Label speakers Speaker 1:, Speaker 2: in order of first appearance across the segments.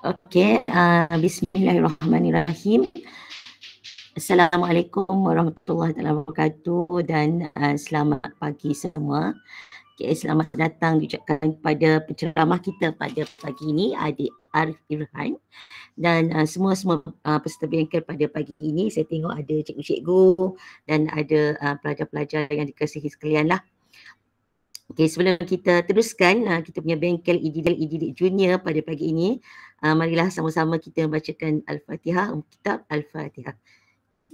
Speaker 1: Okey, uh, ah, bismillahirrahmanirrahim. Assalamualaikum warahmatullahi wabarakatuh dan uh, selamat pagi semua. Okey, selamat datang diucapkan kepada penceramah kita pada pagi ini, Adik Arif Irhan. Dan uh, semua-semua uh, peserta bengkel pada pagi ini, saya tengok ada cikgu-cikgu dan ada uh, pelajar-pelajar yang dikasihi sekalianlah. lah. Okey sebelum kita teruskan uh, kita punya bengkel Ijidil e Ijidil e Junior pada pagi ini uh, marilah sama-sama kita bacakan Al-Fatihah um, kitab Al-Fatihah.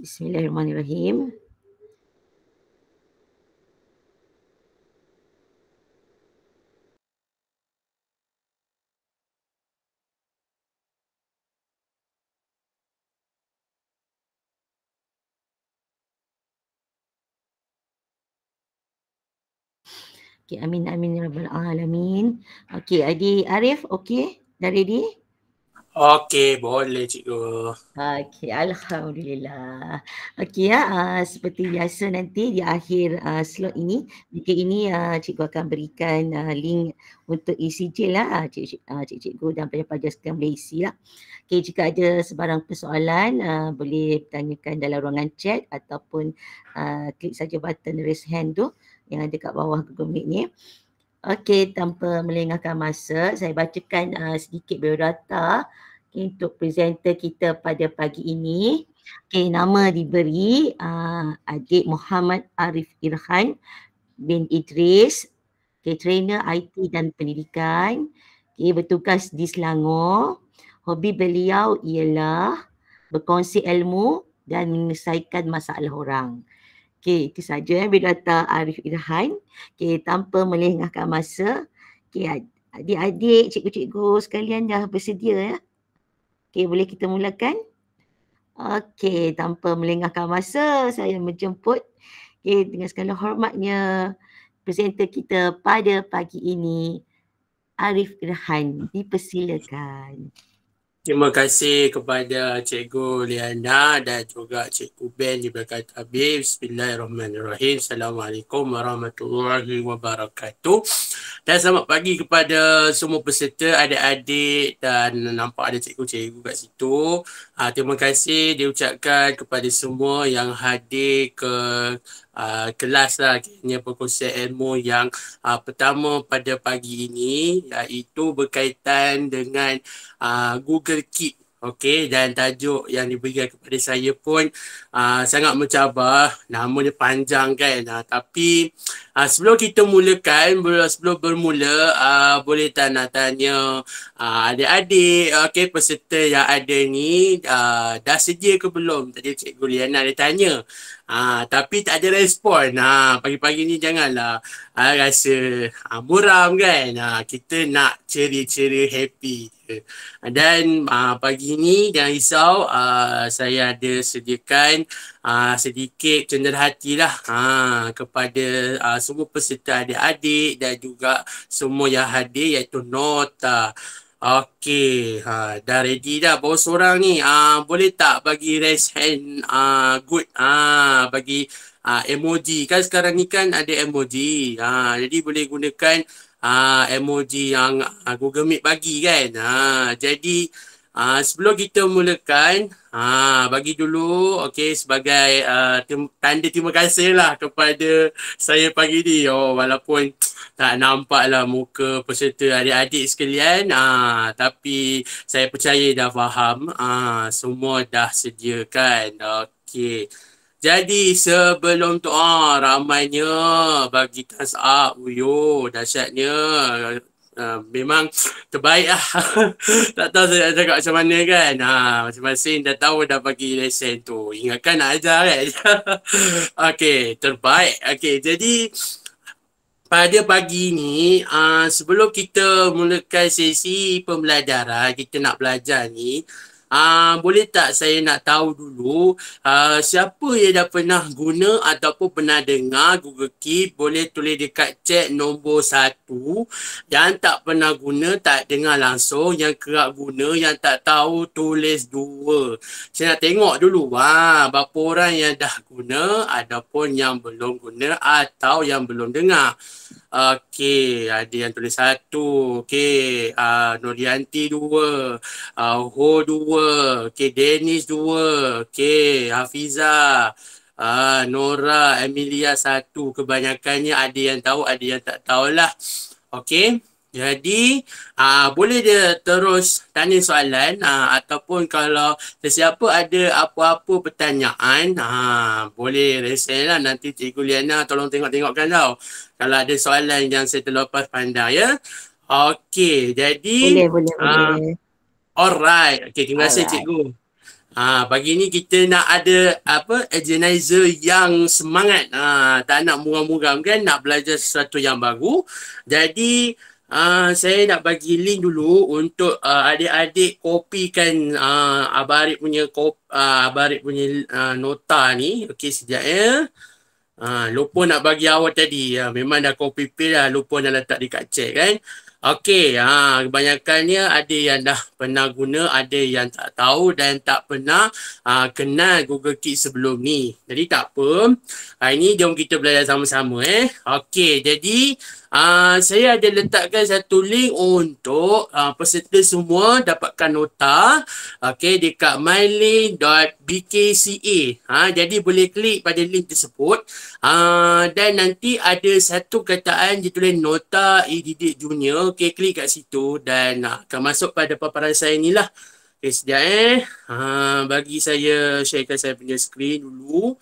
Speaker 1: Bismillahirrahmanirrahim. Okay, amin amin ya rabbal alamin. Okay, Adi Arif, okay? Dah ready?
Speaker 2: Okay, boleh cikgu.
Speaker 1: Okay, Alhamdulillah. Okay, ya, uh, seperti biasa nanti di akhir uh, slot ini, jika ini uh, cikgu akan berikan uh, link untuk isi jil lah, uh, cik, uh, cik, cikgu dan pelajar-pelajar sekarang boleh isi lah. Ya. Okay, jika ada sebarang persoalan, uh, boleh tanyakan dalam ruangan chat ataupun uh, klik saja button raise hand tu yang ada kat bawah Google Meet ni. Okey, tanpa melengahkan masa, saya bacakan uh, sedikit biodata okay, untuk presenter kita pada pagi ini. Okey, nama diberi uh, Adik Muhammad Arif Irhan bin Idris, okay, trainer IT dan pendidikan. Okey, bertugas di Selangor. Hobi beliau ialah berkongsi ilmu dan menyelesaikan masalah orang. Okey, itu saja eh Bidata Arif Irhan. Okey, tanpa melengahkan masa. Okey, adik-adik, cikgu-cikgu sekalian dah bersedia ya. Okey, boleh kita mulakan? Okey, tanpa melengahkan masa, saya menjemput okay, dengan segala hormatnya presenter kita pada pagi ini, Arif Irhan. Dipersilakan. Okay.
Speaker 2: Terima kasih kepada Cikgu Liana dan juga Cikgu Ben di berkat Habib. Bismillahirrahmanirrahim. Assalamualaikum warahmatullahi wabarakatuh. Dan selamat pagi kepada semua peserta, adik-adik dan nampak ada cikgu-cikgu kat situ. Uh, terima kasih diucapkan kepada semua yang hadir ke uh, kelas lah, akhirnya perkongsian ilmu yang uh, pertama pada pagi ini iaitu berkaitan dengan uh, Google Keep Okey dan tajuk yang diberikan kepada saya pun uh, sangat mencabar namanya panjang kan uh, tapi uh, sebelum kita mulakan sebelum bermula uh, boleh tak nak tanya uh, adik-adik okey peserta yang ada ni uh, dah sedia ke belum tadi cikgu Liana dia tanya Ah, tapi tak ada respon. Ah, pagi-pagi ni janganlah ah, rasa ah, muram kan. Ah, kita nak ceri-ceri happy. Ah, dan uh, pagi ni jangan risau uh, saya ada sediakan uh, sedikit cenderhati lah uh, kepada uh, semua peserta adik-adik dan juga semua yang hadir iaitu nota. Okey, ha, dah ready dah bawa seorang ni. Ah boleh tak bagi raise hand ah good ah bagi uh, emoji. Kan sekarang ni kan ada emoji. Ah jadi boleh gunakan uh, emoji yang uh, Google Meet bagi kan. Ha, jadi uh, sebelum kita mulakan, ha, bagi dulu okay, sebagai uh, tanda terima kasih lah kepada saya pagi ni. Oh, walaupun tak nampak lah muka peserta adik-adik sekalian. Ah, tapi saya percaya dah faham. Ah, semua dah sediakan. Okey. Jadi sebelum tu, ah, ramainya bagi thumbs up. Uyo, dahsyatnya. Uh, memang terbaik lah. tak tahu saya nak cakap macam mana kan. Ha, masing-masing dah tahu dah bagi lesen tu. Ingatkan nak ajar kan. okay, terbaik. Okay, jadi pada pagi ni, uh, sebelum kita mulakan sesi pembelajaran, kita nak belajar ni. Ah, boleh tak saya nak tahu dulu uh, siapa yang dah pernah guna ataupun pernah dengar Google Keep boleh tulis dekat chat nombor satu yang tak pernah guna tak dengar langsung yang kerap guna yang tak tahu tulis dua saya nak tengok dulu ha, berapa orang yang dah guna ataupun yang belum guna atau yang belum dengar Okey, ada yang tulis satu. Okey, uh, Norianti dua. Uh, Ho dua okay, Dennis dua, okay, Hafiza, uh, ah, Nora, Emilia satu. Kebanyakannya ada yang tahu, ada yang tak tahu lah. Okay, jadi uh, boleh dia terus tanya soalan uh, ataupun kalau sesiapa ada apa-apa pertanyaan, uh, boleh resen lah nanti Cikgu Liana tolong tengok-tengokkan tau. Kalau ada soalan yang saya terlepas pandang ya. Okey, jadi boleh, boleh, uh, boleh. Alright. Okay, terima kasih Alright. cikgu. Ha, pagi ni kita nak ada apa agenizer yang semangat. Ha, tak nak muram-muram kan, nak belajar sesuatu yang baru. Jadi Uh, saya nak bagi link dulu untuk uh, adik-adik kopikan uh, Abah Arif punya, kop, uh, Abah Arif punya uh, nota ni. Okey, sekejap ya. Uh, lupa nak bagi awak tadi. Uh, memang dah copy paste lah. Lupa nak letak dekat chat kan. Okey, uh, kebanyakannya ada yang dah pernah guna, ada yang tak tahu dan tak pernah uh, kenal Google Kit sebelum ni. Jadi tak apa. Hari ah, ni jom kita belajar sama-sama eh. Okey, jadi uh, saya ada letakkan satu link untuk uh, peserta semua dapatkan nota. Okey, dekat mylink.bkca. Ha, jadi boleh klik pada link tersebut. Uh, dan nanti ada satu kataan dia nota edidik junior. Okey, klik kat situ dan uh, akan masuk pada paparan kesedaran saya ni lah. Okay, sekejap eh. Ha, bagi saya sharekan saya punya screen dulu.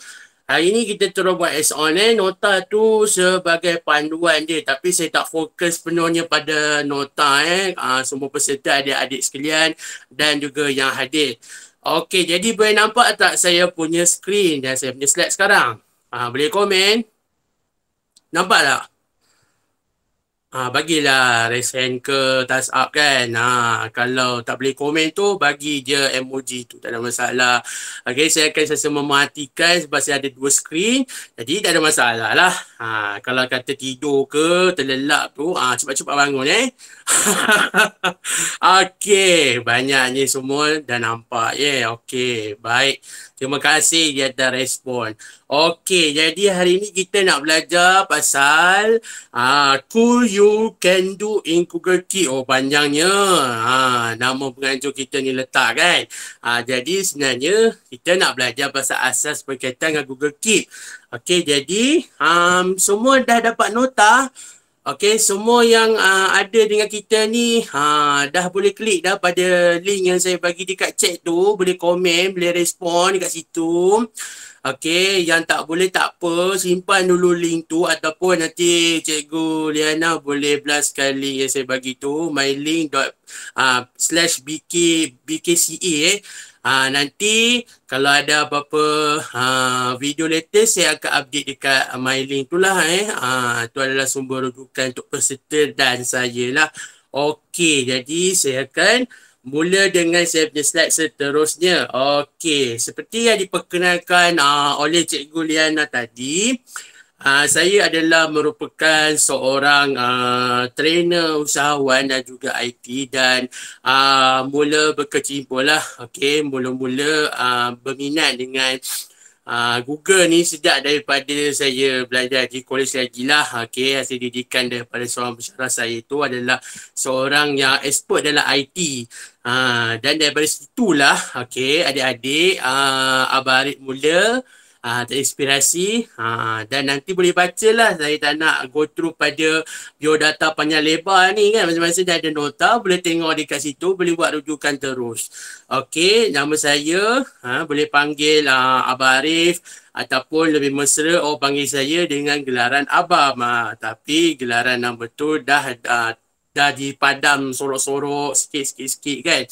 Speaker 2: Hari ni kita terus buat as on eh. Nota tu sebagai panduan dia. Tapi saya tak fokus penuhnya pada nota eh. Ha, semua peserta adik-adik sekalian dan juga yang hadir. Okey, jadi boleh nampak tak saya punya screen dan saya punya slide sekarang? Ha, boleh komen? Nampak tak? Ah, bagilah resen ke task up kan. Ha, kalau tak boleh komen tu, bagi je emoji tu. Tak ada masalah. Okay, saya akan saya mematikan sebab saya ada dua screen. Jadi, tak ada masalah lah. Ha, kalau kata tidur ke, terlelap tu, ah ha, cepat-cepat bangun eh. okay, banyaknya semua dah nampak. Yeah, okay. Baik. Terima kasih dia dah respon. Okey, jadi hari ni kita nak belajar pasal uh, cool you can do in Google Keep. Oh, panjangnya. Ha, nama penganjur kita ni letak kan. Ha, jadi sebenarnya kita nak belajar pasal asas berkaitan dengan Google Keep. Okey, jadi um, semua dah dapat nota. Okey, semua yang uh, ada dengan kita ni ha, dah boleh klik dah pada link yang saya bagi dekat chat tu. Boleh komen, boleh respon dekat situ. Okey, yang tak boleh tak apa, simpan dulu link tu ataupun nanti Cikgu Liana boleh blast kali yang saya bagi tu mylink. Uh, slash BK, BKCE eh. Uh, nanti kalau ada apa-apa uh, video latest saya akan update dekat mylink tu lah eh. ah uh, adalah sumber rujukan untuk peserta dan saya lah. Okey, jadi saya akan mula dengan saya punya slide seterusnya. Okey, seperti yang diperkenalkan uh, oleh Cikgu Liana tadi, uh, saya adalah merupakan seorang uh, trainer usahawan dan juga IT dan uh, mula berkecimpung lah. Okey, mula-mula uh, berminat dengan uh, Google ni sejak daripada saya belajar di kolej lagi lah. Okey, hasil didikan daripada seorang pesara saya itu adalah seorang yang expert dalam IT. Uh, dan daripada situlah, okay, adik-adik, uh, Abah Arif mula uh, ah, terinspirasi uh, dan nanti boleh baca lah saya tak nak go through pada biodata panjang lebar ni kan masa-masa dah ada nota boleh tengok dekat situ boleh buat rujukan terus Okay, nama saya ha, boleh panggil uh, Abah Arif ataupun lebih mesra orang oh, panggil saya dengan gelaran Abah ha, tapi gelaran nama betul dah uh, dah dipadam sorok-sorok sikit-sikit-sikit kan.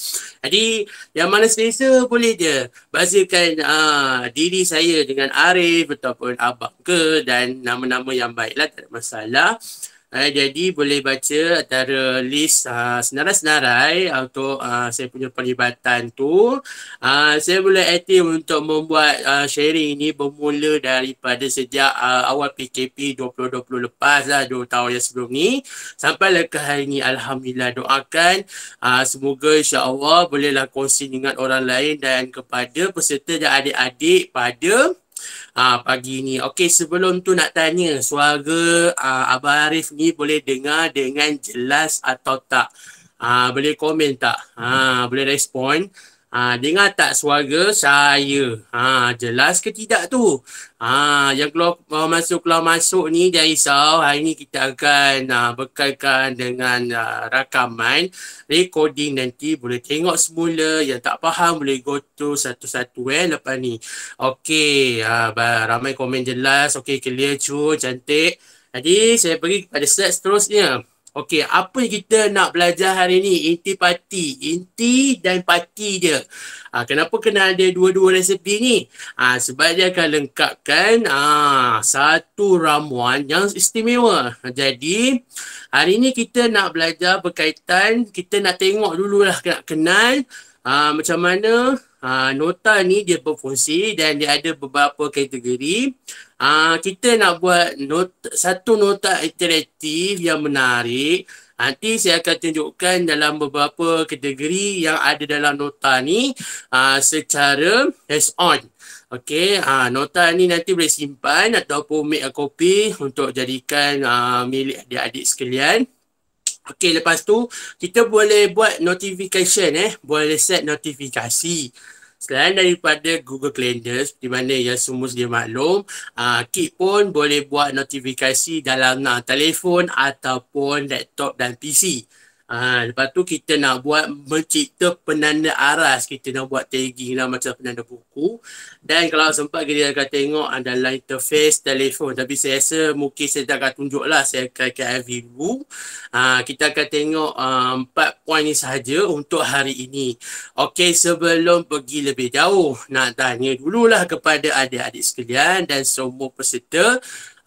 Speaker 2: Jadi yang mana selesa boleh je. bazirkan aa, ah, diri saya dengan Arif ataupun Abang ke dan nama-nama yang baiklah tak ada masalah. Uh, jadi boleh baca antara list uh, senarai-senarai untuk uh, saya punya pelibatan tu. Uh, saya boleh aktif untuk membuat uh, sharing ini bermula daripada sejak uh, awal PKP 2020 lepas lah dua tahun yang sebelum ni. Sampai ke hari ni Alhamdulillah doakan. Uh, semoga insyaAllah bolehlah kongsi dengan orang lain dan kepada peserta dan adik-adik pada Ah pagi ni. Okey, sebelum tu nak tanya suara uh, Abang Arif ni boleh dengar dengan jelas atau tak? Ah boleh komen tak? Ah boleh respon? Ha, dengar tak suara saya? Ha, jelas ke tidak tu? Ha, yang keluar, keluar masuk, keluar masuk ni dia risau. Hari ni kita akan ha, bekalkan dengan ha, rakaman recording nanti. Boleh tengok semula. Yang tak faham boleh go to satu-satu eh lepas ni. okay, ha, ramai komen jelas. okay clear cu, cantik. Jadi saya pergi kepada slide seterusnya. Okey, apa yang kita nak belajar hari ni? Inti pati. Inti dan pati dia. Ha, kenapa kena ada dua-dua resepi ni? Ha, sebab dia akan lengkapkan ha, satu ramuan yang istimewa. Jadi, hari ni kita nak belajar berkaitan, kita nak tengok dululah, nak kenal ha, macam mana ha, nota ni dia berfungsi dan dia ada beberapa kategori uh, kita nak buat not satu nota interaktif yang menarik. Nanti saya akan tunjukkan dalam beberapa kategori yang ada dalam nota ni uh, secara as on. Okey, uh, nota ni nanti boleh simpan ataupun make a copy untuk jadikan uh, milik adik-adik sekalian. Okey, lepas tu kita boleh buat notification eh, boleh set notifikasi. Selain daripada Google Calendar di mana yang semua sedia maklum, uh, ah, Kik pun boleh buat notifikasi dalam uh, telefon ataupun laptop dan PC. Ha, lepas tu kita nak buat mencipta penanda aras. Kita nak buat tagging lah macam penanda buku. Dan kalau sempat kita akan tengok adalah interface telefon. Tapi saya rasa mungkin saya tak akan tunjuk lah. Saya akan ke IV dulu. Ha, kita akan tengok ha, empat um, poin ni sahaja untuk hari ini. Okey sebelum pergi lebih jauh. Nak tanya dululah kepada adik-adik sekalian dan semua peserta.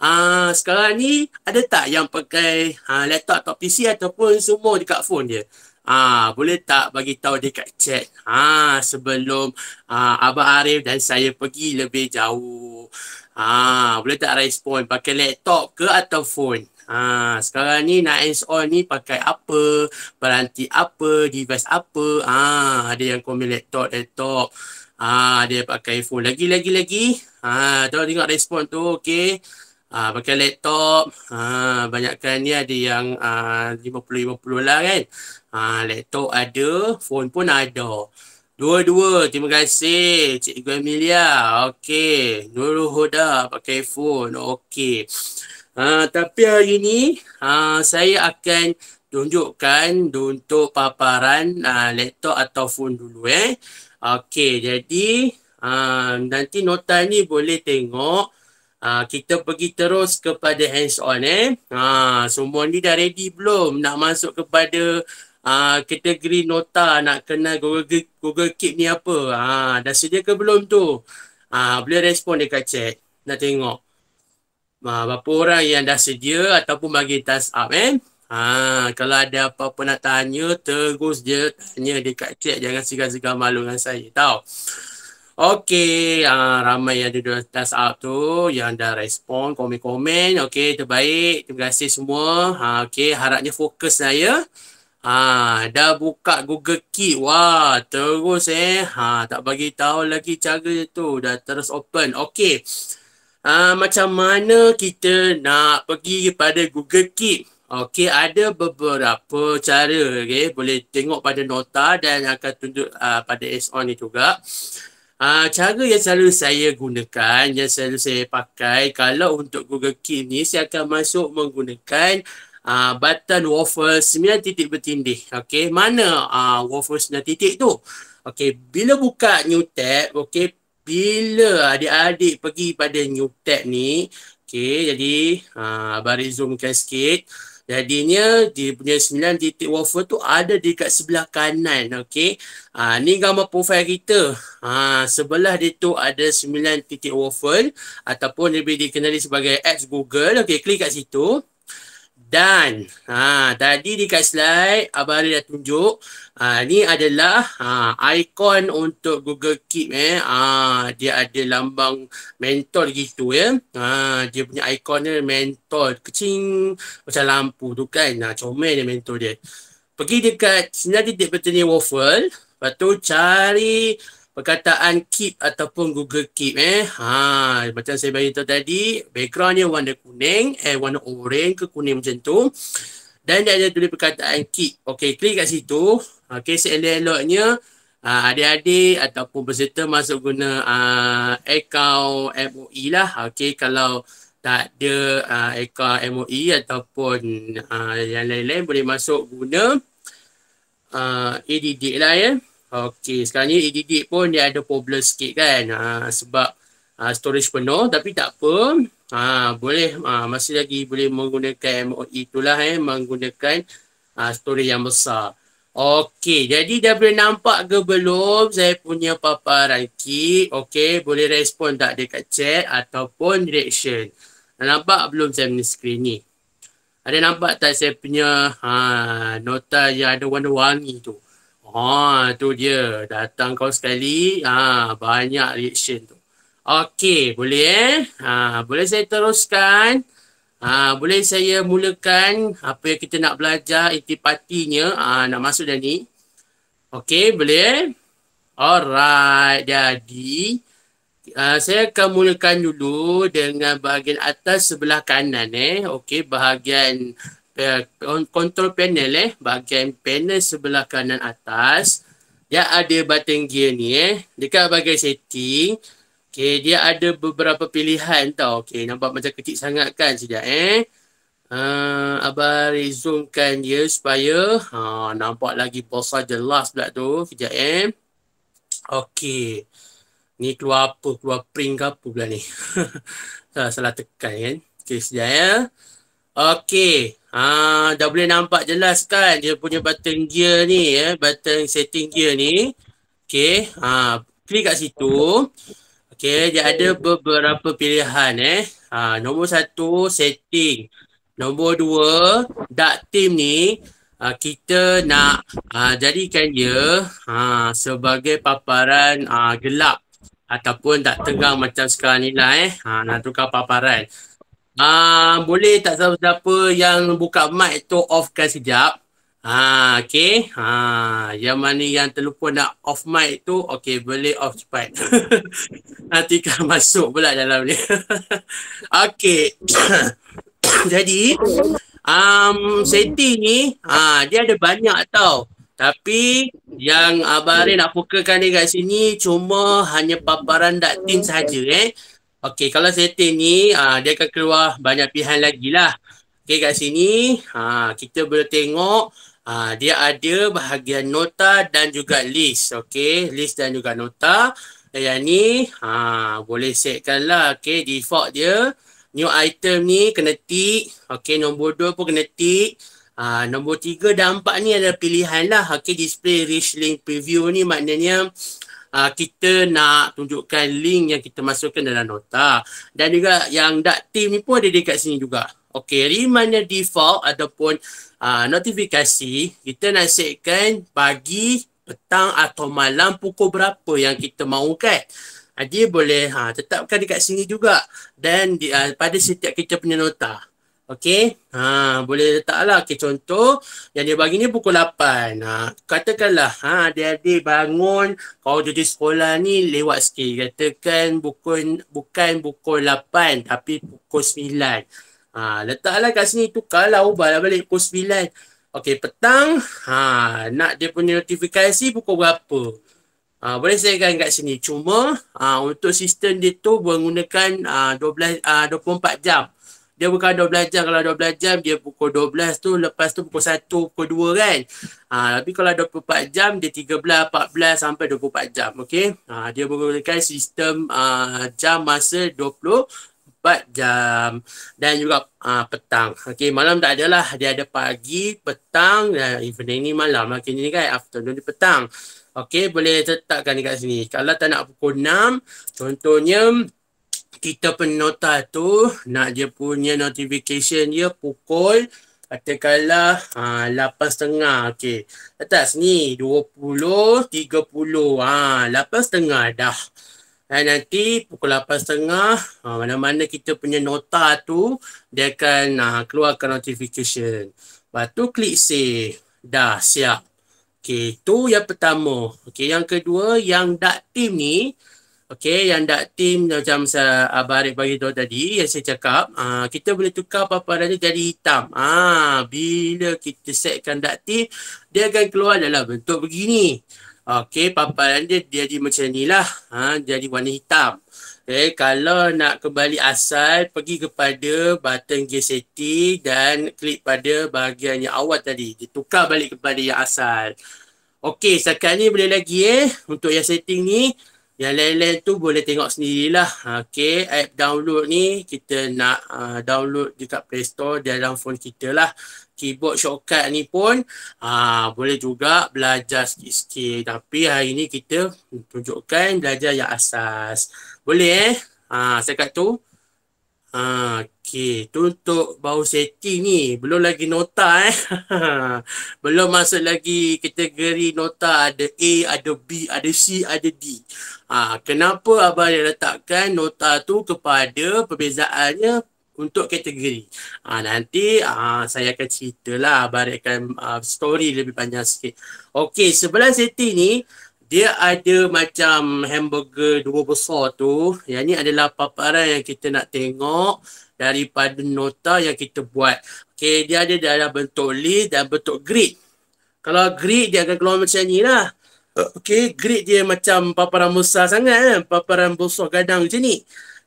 Speaker 2: Ah sekarang ni ada tak yang pakai uh, laptop atau PC ataupun semua dekat phone dia? Ah boleh tak bagi tahu dekat chat? Ah sebelum uh, Abang Arif dan saya pergi lebih jauh. Ah boleh tak respon pakai laptop ke atau phone? Ah sekarang ni nak hands on ni pakai apa? Peranti apa? Device apa? Ah ada yang komen laptop, laptop. Ah ada yang pakai phone lagi lagi lagi. Ah uh, tengok respon tu okey. Uh, pakai laptop. Uh, banyakkan ni ada yang uh, 50-50 lah kan. Uh, laptop ada. Phone pun ada. Dua-dua. Terima kasih. Cikgu Amelia, Okey. Nurul Huda pakai phone. Okey. Uh, tapi hari ni uh, saya akan tunjukkan untuk paparan uh, laptop atau phone dulu eh. Okey. Jadi uh, nanti nota ni boleh tengok. Uh, kita pergi terus kepada hands on eh. Ha, semua ni dah ready belum nak masuk kepada uh, kategori nota nak kena Google, Google Keep ni apa. Ha, dah sedia ke belum tu? Ha, boleh respon dekat chat. Nak tengok. Ha, berapa orang yang dah sedia ataupun bagi task up eh. Ha, kalau ada apa-apa nak tanya, terus je tanya dekat chat. Jangan segan-segan malu dengan saya tau. Okey, uh, ramai yang dah test up tu, yang dah respon, komen-komen. Okey, terbaik. Terima kasih semua. uh, Okey, harapnya fokus lah ya. uh, dah buka Google Keep. Wah, terus eh. Ha, uh, tak bagi tahu lagi cara tu. Dah terus open. Okey. Uh, macam mana kita nak pergi kepada Google Keep? Okey, ada beberapa cara. Okey, boleh tengok pada nota dan akan tunjuk uh, pada S on ni juga. Okey. Uh, cara yang selalu saya gunakan, yang selalu saya pakai kalau untuk Google Key ni saya akan masuk menggunakan uh, button waffle 9 titik bertindih. Okey, mana uh, waffle 9 titik tu? Okey, bila buka new tab, okey, bila adik-adik pergi pada new tab ni, okey, jadi uh, abang resumekan sikit. Jadinya dia punya 9 titik waffle tu ada di kat sebelah kanan. Okey. Ha, ni gambar profil kita. Ha, sebelah dia tu ada 9 titik wafer ataupun lebih dikenali sebagai X Google. Okey, klik kat situ. Dan ha, tadi dekat slide Abang Ali dah tunjuk ha, Ni adalah ha, ikon untuk Google Keep eh. ha, Dia ada lambang mentor gitu ya eh. ha, Dia punya ikon dia mentor Kecing macam lampu tu kan ha, Comel dia mentor dia Pergi dekat sinar titik pertanian waffle Lepas cari perkataan keep ataupun Google Keep eh. Ha, macam saya bagi tahu tadi, backgroundnya warna kuning eh warna orange ke kuning macam tu. Dan dia ada tulis perkataan keep. Okey, klik kat situ. Okey, seelok-eloknya uh, adik-adik ataupun peserta masuk guna uh, account MOE lah. Okey, kalau tak ada uh, account MOE ataupun uh, yang lain-lain boleh masuk guna uh, ADD lah ya. Eh. Okey, sekarang ni ADD pun dia ada problem sikit kan. Ha, sebab ha, storage penuh tapi tak apa. Ha, boleh ha, masih lagi boleh menggunakan MOE itulah eh menggunakan ha, storage yang besar. Okey, jadi dah boleh nampak ke belum saya punya paparan kit? Okey, boleh respon tak dekat chat ataupun reaction? Dah nampak belum saya punya skrin ni? Ada nampak tak saya punya ha, nota yang ada warna warni tu? Ha tu dia datang kau sekali ha banyak reaction tu. Okey, boleh eh? Ha boleh saya teruskan? Ha boleh saya mulakan apa yang kita nak belajar intipatinya ha, nak masuk dah ni. Okey, boleh eh? Alright, jadi ha, saya akan mulakan dulu dengan bahagian atas sebelah kanan eh. Okey, bahagian Eh, control panel eh bahagian panel sebelah kanan atas dia ada button gear ni eh dekat bahagian setting okey dia ada beberapa pilihan tau okey nampak macam kecil sangat kan sejak eh uh, abah resumekan dia supaya uh, nampak lagi besar jelas pula tu sejak eh okey ni keluar apa keluar print ke apa pula ni salah, salah tekan kan okey sejak eh Okey. Ha, dah boleh nampak jelas kan dia punya button gear ni ya. Eh? Button setting gear ni. Okey. Ha, klik kat situ. Okey. Dia ada beberapa pilihan eh. Ha, nombor satu setting. Nombor dua dark team ni. Ha, kita nak ha, jadikan dia ha, sebagai paparan ha, gelap ataupun tak tegang macam sekarang ni lah eh. Ha, nak tukar paparan. Uh, boleh tak siapa-siapa yang buka mic tu offkan sekejap. Ha, uh, okay. Ha, uh, yang mana yang terlupa nak off mic tu, okay boleh off cepat. Nanti kan masuk pula dalam ni. okay. Jadi, um, safety ni, uh, dia ada banyak tau. Tapi yang Abah Arif nak fokuskan dekat sini cuma hanya paparan daktin sahaja eh. Okey, kalau setting ni aa, ah, dia akan keluar banyak pilihan lagi lah. Okey, kat sini aa, ah, kita boleh tengok aa, ah, dia ada bahagian nota dan juga list. Okey, list dan juga nota. Yang ni aa, boleh setkan lah. Okey, default dia. New item ni kena tick. Okey, nombor dua pun kena tick. Uh, nombor tiga dan empat ni adalah pilihan lah. Okay, display rich link preview ni maknanya uh, kita nak tunjukkan link yang kita masukkan dalam nota dan juga yang dat team ni pun ada dekat sini juga. Okey, remindnya default ataupun uh, notifikasi kita nasibkan bagi petang atau malam pukul berapa yang kita mahukan. Ah, dia boleh ha, tetapkan dekat sini juga dan di, uh, pada setiap kita punya nota. Okey, ha, boleh letaklah. Okey, contoh yang dia bagi ni pukul 8. Ha, katakanlah ha, dia ada bangun kau dia di sekolah ni lewat sikit. Katakan bukan, bukan pukul 8 tapi pukul 9. Ha, letaklah kat sini tukarlah ubahlah balik pukul 9. Okey, petang ha, nak dia punya notifikasi pukul berapa? Ha, boleh saya kan kat sini. Cuma ha, untuk sistem dia tu menggunakan ha, 12, ha, 24 jam dia bukan dua belas jam kalau dua belas jam dia pukul belas tu lepas tu pukul satu, pukul dua kan ha, tapi kalau dua puluh empat jam dia tiga belas, empat belas sampai dua puluh empat jam okay? ha, dia menggunakan sistem uh, jam masa dua puluh empat jam dan juga uh, petang. okay? malam tak adalah. Dia ada pagi, petang dan evening ni malam. Okey, ni kan afternoon ni petang. okay? boleh tetapkan dekat sini. Kalau tak nak pukul enam, contohnya kita penota tu nak dia punya notification dia pukul katakanlah ha, ah, 8.30 okey atas ni 20 30 ha 8.30 dah dan nanti pukul lapan setengah ah, mana-mana kita punya nota tu dia akan ha, keluarkan notification lepas klik save dah siap okey tu yang pertama okey yang kedua yang dak team ni Okey, yang dak team macam saya bagi tahu tadi yang saya cakap, uh, kita boleh tukar paparan ni jadi hitam. Ah, bila kita setkan dak tim, dia akan keluar dalam bentuk begini. Okey, paparan dia jadi macam ni ah, jadi warna hitam. Okey, kalau nak kembali asal, pergi kepada button gear setting dan klik pada bahagian yang awal tadi. Dia tukar balik kepada yang asal. Okey, sekarang ni boleh lagi eh. Untuk yang setting ni, yang lain-lain tu boleh tengok sendirilah. Ha, okay, app download ni kita nak uh, download dekat Play Store di dalam phone kita lah. Keyboard shortcut ni pun uh, boleh juga belajar sikit-sikit. Tapi hari ni kita tunjukkan belajar yang asas. Boleh eh? Uh, saya kata tu. Okay, tu untuk bau safety ni belum lagi nota eh. belum masuk lagi kategori nota ada A, ada B, ada C, ada D. Ha, kenapa abang dia letakkan nota tu kepada perbezaannya untuk kategori. Ha, nanti ha, saya akan ceritalah, abang akan ha, story lebih panjang sikit. Okay, sebelah safety ni dia ada macam hamburger dua besar tu. Yang ni adalah paparan yang kita nak tengok daripada nota yang kita buat. Okay, dia ada dalam bentuk list dan bentuk grid. Kalau grid dia akan keluar macam ni lah. Okay, grid dia macam paparan besar sangat kan. Paparan besar gadang macam ni.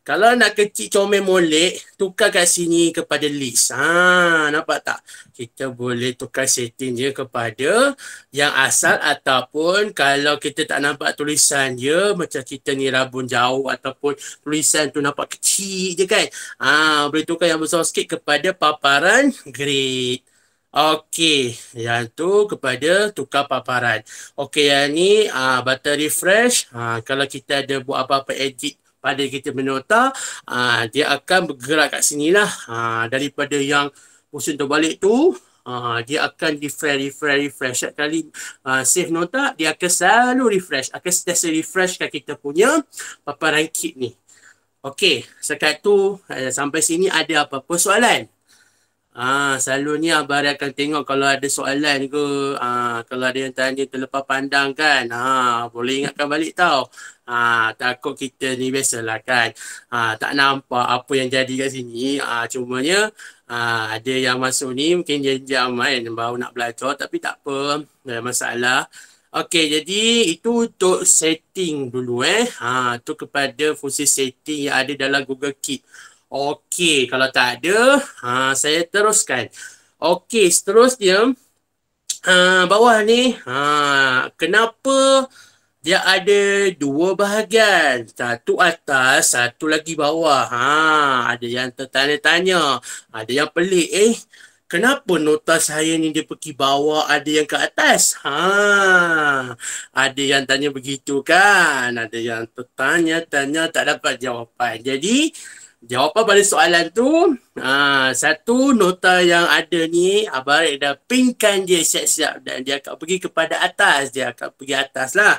Speaker 2: Kalau nak kecil comel molek, tukar kat sini kepada list. Ha, nampak tak? Kita boleh tukar setting dia kepada yang asal ataupun kalau kita tak nampak tulisan dia macam kita ni rabun jauh ataupun tulisan tu nampak kecil je kan. Ha, boleh tukar yang besar sikit kepada paparan grade. Okey, yang tu kepada tukar paparan. Okey, yang ni uh, ah, button refresh. Ha, ah, kalau kita ada buat apa-apa edit pada kita menota ha, dia akan bergerak kat sini lah ha, ah, daripada yang musim terbalik tu ha, dia akan refresh refresh refresh setiap kali ha, save nota dia akan selalu refresh akan sentiasa refresh kat kita punya paparan kit ni Okey, sekat tu eh, sampai sini ada apa-apa soalan? Ah, selalu ni abah Ari akan tengok kalau ada soalan ke, ah, kalau ada yang tanya terlepas pandang kan, ha, ah, boleh ingatkan balik tau. Ha, ah, takut kita ni biasalah kan, ha, ah, tak nampak apa yang jadi kat sini. Ha, ah, cumanya ah, ada yang masuk ni mungkin dia jam kan, baru nak belajar tapi tak apa, tak ada masalah. Okey, jadi itu untuk setting dulu eh. Ha, ah, tu kepada fungsi setting yang ada dalam Google Keep. Okey, kalau tak ada, ha, saya teruskan. Okey, seterusnya, ha, bawah ni, ha, kenapa dia ada dua bahagian? Satu atas, satu lagi bawah. Ha, ada yang tertanya-tanya, ada yang pelik eh. Kenapa nota saya ni dia pergi bawah ada yang ke atas? Ha. Ada yang tanya begitu kan? Ada yang tertanya-tanya tak dapat jawapan. Jadi, Jawapan pada soalan tu, aa, ah, satu nota yang ada ni, Abarik dah pingkan dia siap-siap dan dia akan pergi kepada atas. Dia akan pergi atas lah.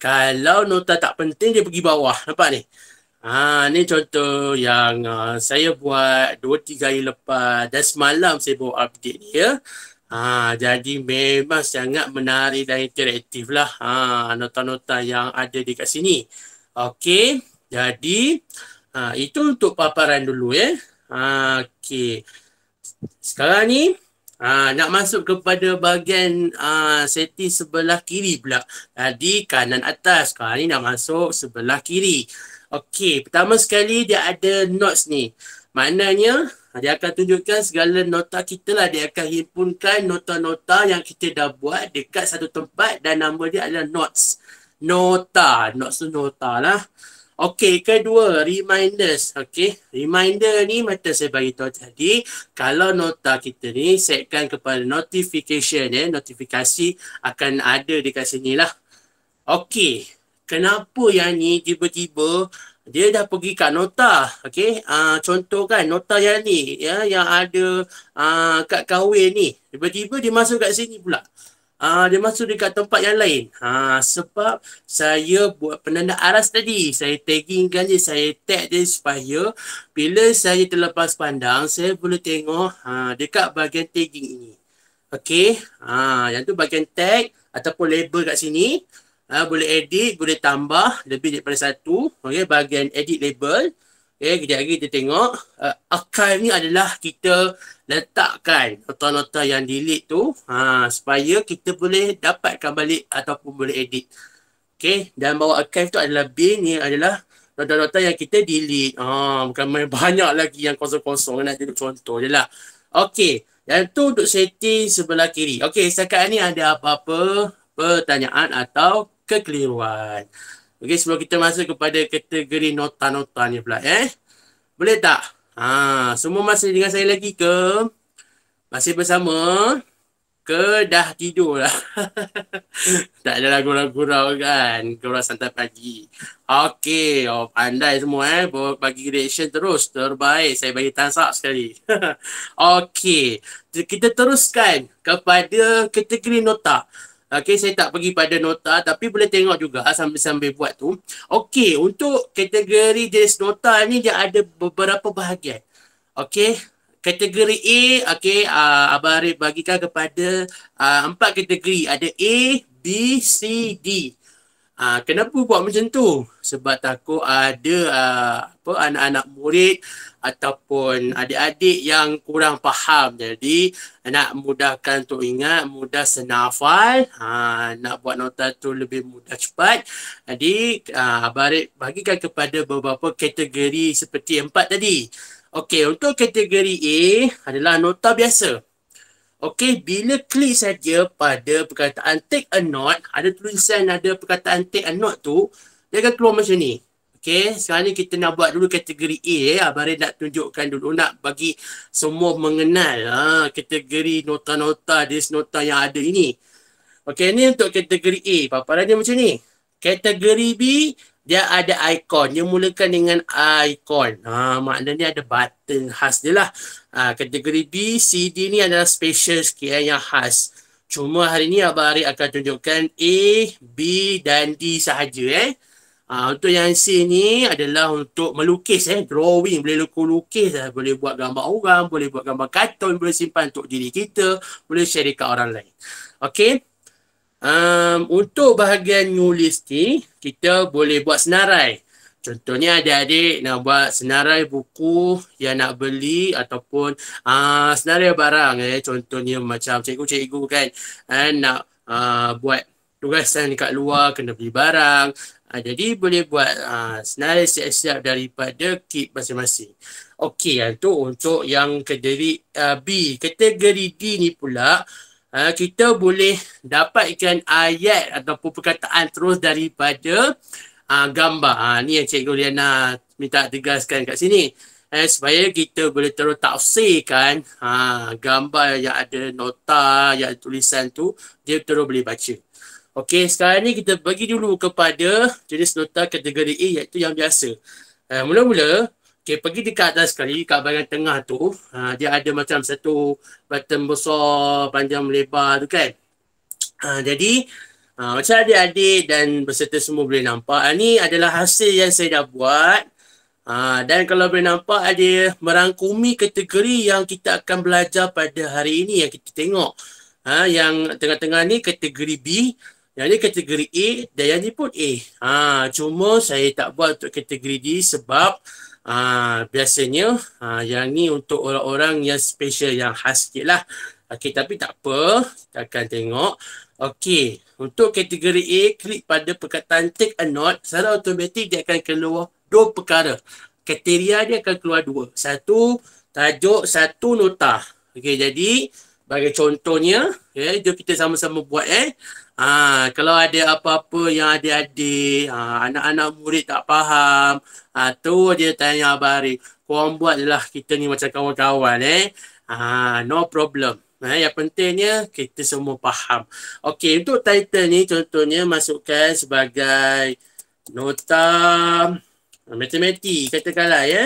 Speaker 2: Kalau nota tak penting, dia pergi bawah. Nampak ni? Ha, ni contoh yang uh, saya buat 2-3 hari lepas dan semalam saya buat update ni ya. Ha, jadi memang sangat menarik dan interaktif lah ha, nota-nota yang ada dekat sini. Okey, jadi Ha, itu untuk paparan dulu ya. Ha, okay. Sekarang ni ha, nak masuk kepada bahagian ha, seti sebelah kiri pula. Tadi kanan atas. Sekarang ni nak masuk sebelah kiri. Okey, pertama sekali dia ada notes ni. Maknanya dia akan tunjukkan segala nota kita lah. Dia akan himpunkan nota-nota yang kita dah buat dekat satu tempat dan nama dia adalah notes. Nota. Notes tu nota lah. Okey, kedua, reminders. Okey, reminder ni macam saya bagi tahu tadi, kalau nota kita ni setkan kepada notification ya, eh, notifikasi akan ada dekat sini lah. Okey, kenapa yang ni tiba-tiba dia dah pergi kat nota. Okey, uh, ah, contoh kan nota yang ni ya, yang ada uh, kat kahwin ni. Tiba-tiba dia masuk kat sini pula. Ah uh, dia masuk dekat tempat yang lain. Ha sebab saya buat penanda aras tadi. Saya tagging kan dia, saya tag dia supaya bila saya terlepas pandang, saya boleh tengok ha dekat bahagian tagging ini. Okey. Ha yang tu bahagian tag ataupun label kat sini. Ha, boleh edit, boleh tambah lebih daripada satu. Okey, bahagian edit label. Okay, eh, kejap lagi kita tengok. Uh, eh, akal ni adalah kita letakkan nota-nota yang delete tu ha, supaya kita boleh dapatkan balik ataupun boleh edit. Okay, dan bawah archive tu adalah bin ni adalah nota-nota yang kita delete. Ha, bukan main banyak lagi yang kosong-kosong. Nak tengok contoh je lah. Okay, Dan tu untuk setting sebelah kiri. Okay, setakat ni ada apa-apa pertanyaan atau kekeliruan. Okey, sebelum kita masuk kepada kategori nota nota ni pula eh. Boleh tak? Ha, semua masih dengan saya lagi ke? Masih bersama? Ke dah tidur lah? tak ada lagu gurau-gurau kan? Gurau santai pagi. Okey, oh, pandai semua eh. Bagi reaction terus. Terbaik. Saya bagi thumbs up sekali. Okey, kita teruskan kepada kategori nota. Okey, saya tak pergi pada nota tapi boleh tengok juga sambil-sambil ah, buat tu. Okey, untuk kategori jenis nota ni dia ada beberapa bahagian. Okey, kategori A, okey, uh, Abang Arif bagikan kepada uh, empat kategori. Ada A, B, C, D. Uh, kenapa buat macam tu? Sebab takut ada apa anak-anak murid ataupun adik-adik yang kurang faham. Jadi nak mudahkan untuk ingat, mudah senafal, ha, nak buat nota tu lebih mudah cepat. Jadi ha, bagikan kepada beberapa kategori seperti empat tadi. Okey, untuk kategori A adalah nota biasa. Okey, bila klik saja pada perkataan take a note, ada tulisan ada perkataan take a note tu, dia akan keluar macam ni. Okay, sekarang ni kita nak buat dulu kategori A ya. Abang Red nak tunjukkan dulu, nak bagi semua mengenal ha, kategori nota-nota, this nota yang ada ini. Okay, ni untuk kategori A. Paparan dia macam ni. Kategori B, dia ada ikon. Dia mulakan dengan ikon. Ha, maknanya ada button khas dia lah. Ha, kategori B, CD ni adalah special sikit ya, eh, yang khas. Cuma hari ni Abang Arif akan tunjukkan A, B dan D sahaja eh. Ha, untuk yang C ni adalah untuk melukis eh drawing boleh lukis eh. boleh buat gambar orang boleh buat gambar kartun boleh simpan untuk diri kita boleh share dekat orang lain Okay. um, untuk bahagian nulis ni kita boleh buat senarai contohnya adik-adik nak buat senarai buku yang nak beli ataupun uh, senarai barang eh contohnya macam cikgu-cikgu kan eh, nak uh, buat tugasan dekat luar kena beli barang Ha, jadi boleh buat ha, ah, senarai siap-siap daripada kit masing-masing. Okey, yang tu untuk yang kategori uh, ah, B. Kategori D ni pula, ha, kita boleh dapatkan ayat ataupun perkataan terus daripada ha, gambar. Ha, ni yang Cikgu Liana minta tegaskan kat sini. Ha, supaya kita boleh terus tafsirkan ha, gambar yang ada nota, yang ada tulisan tu, dia terus boleh baca. Okey, sekarang ni kita bagi dulu kepada jenis nota kategori A iaitu yang biasa. Uh, mula-mula, okey, pergi dekat atas sekali, dekat bahagian tengah tu, uh, dia ada macam satu button besar, panjang, lebar tu kan. Uh, jadi, uh, macam adik-adik dan berserta semua boleh nampak, uh, ni adalah hasil yang saya dah buat. Uh, dan kalau boleh nampak, ada merangkumi kategori yang kita akan belajar pada hari ini yang kita tengok. Ha, yang tengah-tengah ni kategori B yang ni kategori A dan yang ni pun A. Ha, cuma saya tak buat untuk kategori D sebab ha, biasanya ha, yang ni untuk orang-orang yang special, yang khas sikit lah. Okey, tapi tak apa. Kita akan tengok. Okey, untuk kategori A, klik pada perkataan take a note. Secara automatik, dia akan keluar dua perkara. Kriteria dia akan keluar dua. Satu, tajuk. Satu, nota. Okey, jadi bagi contohnya, okay, ya, jom kita sama-sama buat eh. Ha, kalau ada apa-apa yang adik-adik, ha, anak-anak murid tak faham, ha, tu dia tanya Abah Ari. Korang buatlah kita ni macam kawan-kawan eh. Ha, no problem. Ha, yang pentingnya kita semua faham. Okey, untuk title ni contohnya masukkan sebagai nota matematik katakanlah ya.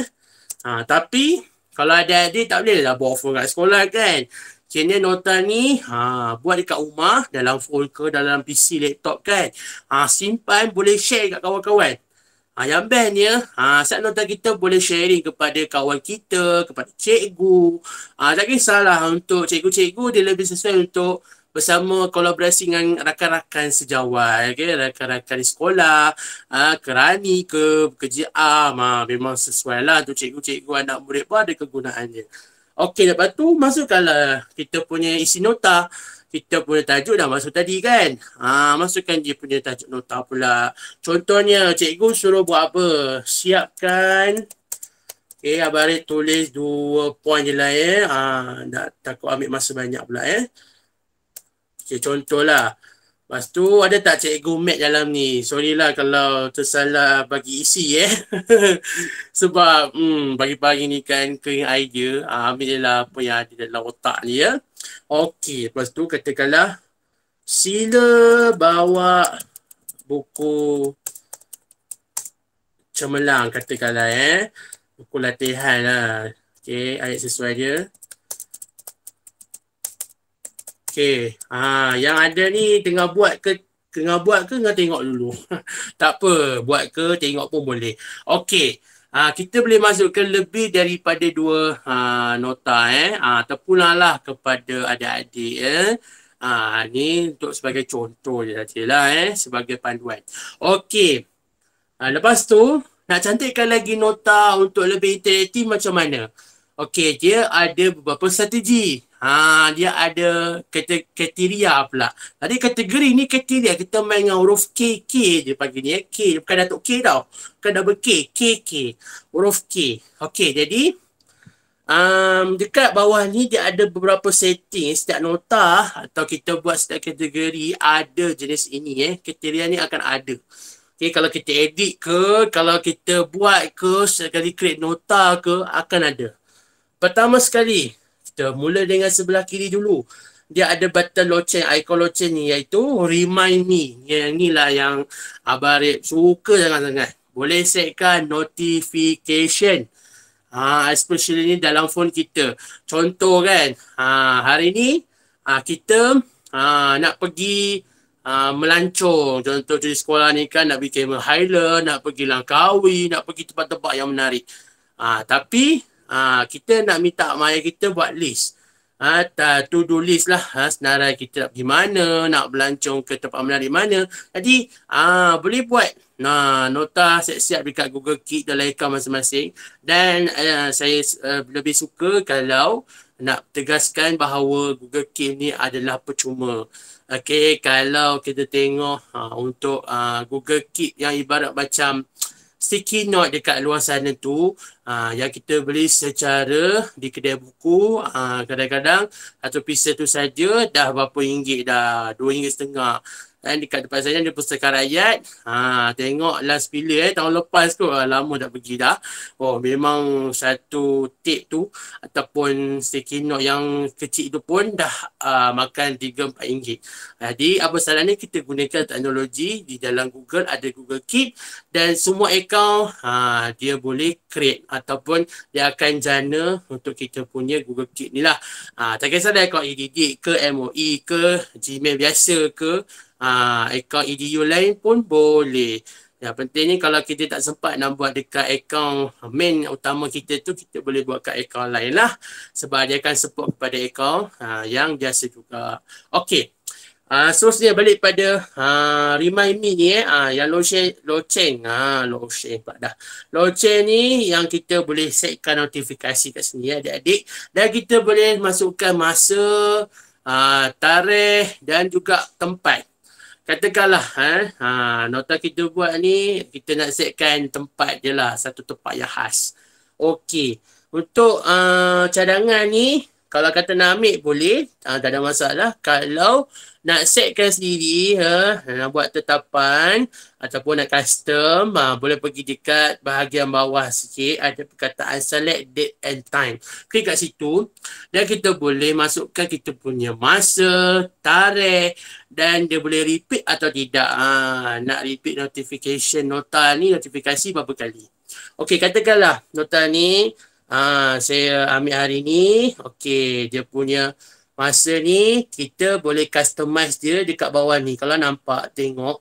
Speaker 2: Ha, tapi kalau ada-ada adik tak boleh lah bawa phone kat sekolah kan. Kena nota ni ha, buat dekat rumah dalam phone ke dalam PC laptop kan. Ha, simpan boleh share dekat kawan-kawan. Ha, yang best ni ha, set nota kita boleh sharing kepada kawan kita, kepada cikgu. Ha, tak kisahlah untuk cikgu-cikgu dia lebih sesuai untuk bersama kolaborasi dengan rakan-rakan sejawat okay? rakan-rakan di sekolah ha, kerani ke kerja am ah, ha, memang sesuai lah untuk cikgu-cikgu anak murid pun ada kegunaannya Okey, lepas tu masukkanlah kita punya isi nota. Kita punya tajuk dah masuk tadi kan. Ha, masukkan dia punya tajuk nota pula. Contohnya, cikgu suruh buat apa? Siapkan. Okey, eh, Abang Arif tulis dua poin je lah eh. Ha, tak takut ambil masa banyak pula eh. Okey, contohlah. Lepas tu ada tak cikgu Mat dalam ni? Sorry lah kalau tersalah bagi isi eh. Sebab hmm, pagi-pagi ni kan kering idea. Ah, ambil je lah apa yang ada dalam otak ni ya. Okey, lepas tu katakanlah sila bawa buku cemerlang katakanlah eh. Buku latihan lah. Okey, ayat sesuai dia. Okay, ah ha, yang ada ni tengah buat ke tengah buat ke tengah tengok dulu. tak apa, buat ke tengok pun boleh. Okay, Ha, kita boleh masukkan lebih daripada dua ha, nota eh. Ha, lah kepada adik-adik eh. Ha, ni untuk sebagai contoh je saja lah eh. Sebagai panduan. Okay, Ha, lepas tu, nak cantikkan lagi nota untuk lebih interaktif macam mana? Okay, dia ada beberapa strategi Ha, dia ada kata, kriteria pula. Tadi kategori ni kriteria. Kita main dengan huruf K, K je pagi ni. Eh. K, bukan Datuk K tau. Bukan double K, K, K. Huruf K. Okey, jadi um, dekat bawah ni dia ada beberapa setting. Setiap nota atau kita buat setiap kategori ada jenis ini. Eh. Kriteria ni akan ada. Okay, kalau kita edit ke, kalau kita buat ke, sekali create nota ke, akan ada. Pertama sekali, kita mula dengan sebelah kiri dulu dia ada button loceng ikon loceng ni iaitu remind me yang ni lah yang Abah Arif suka sangat-sangat boleh setkan notification ha, especially ni dalam phone kita contoh kan ha, hari ni ha, kita ha, nak pergi ha, melancong contoh di sekolah ni kan nak pergi Cameron Highland nak pergi Langkawi nak pergi tempat-tempat yang menarik Ah, tapi Ha, kita nak minta maya kita buat list. Ha, to do list lah ha, senarai kita nak pergi mana, nak berlancong ke tempat menarik mana. Jadi ah ha, boleh buat nah, ha, nota siap-siap dekat Google Keep dan Leica masing-masing. Dan uh, saya uh, lebih suka kalau nak tegaskan bahawa Google Keep ni adalah percuma. Okay, kalau kita tengok ha, untuk uh, Google Keep yang ibarat macam sticky note dekat luar sana tu uh, yang kita beli secara di kedai buku ah, kadang-kadang satu pisa tu saja dah berapa ringgit dah dua ringgit setengah Eh, dekat depan saya ada pustakaan rakyat. Ha, tengok last bila eh, tahun lepas tu. Ah, lama tak pergi dah. Oh, memang satu tape tu ataupun sticky note yang kecil tu pun dah uh, makan RM3-4. Jadi, apa salahnya kita gunakan teknologi di dalam Google. Ada Google Keep dan semua account ha, dia boleh create ataupun dia akan jana untuk kita punya Google Keep ni lah. Ha, tak kisahlah account EDD ke MOE ke Gmail biasa ke akaun ah, EDU lain pun boleh. Yang pentingnya kalau kita tak sempat nak buat dekat akaun main utama kita tu, kita boleh buat kat akaun lain lah. Sebab dia akan support kepada akaun uh, ah, yang biasa juga. Okay. Uh, ah, seterusnya balik pada uh, remind me ni eh uh, yang loceng loceng ah loceng pak dah loceng ni yang kita boleh setkan notifikasi kat sini ya eh, adik-adik dan kita boleh masukkan masa uh, tarikh dan juga tempat katakanlah eh, ha, nota kita buat ni kita nak setkan tempat je lah satu tempat yang khas okey untuk uh, cadangan ni kalau kata nak ambil boleh, ha, tak ada masalah. Kalau nak setkan sendiri, ha, nak buat tetapan ataupun nak custom, ha, boleh pergi dekat bahagian bawah sikit. Ada perkataan select date and time. Klik kat situ dan kita boleh masukkan kita punya masa, tarikh dan dia boleh repeat atau tidak. Ha, nak repeat notification nota ni, notifikasi berapa kali. Okey, katakanlah nota ni Ah ha, saya ambil hari ni. Okey, dia punya masa ni kita boleh customize dia dekat bawah ni. Kalau nampak tengok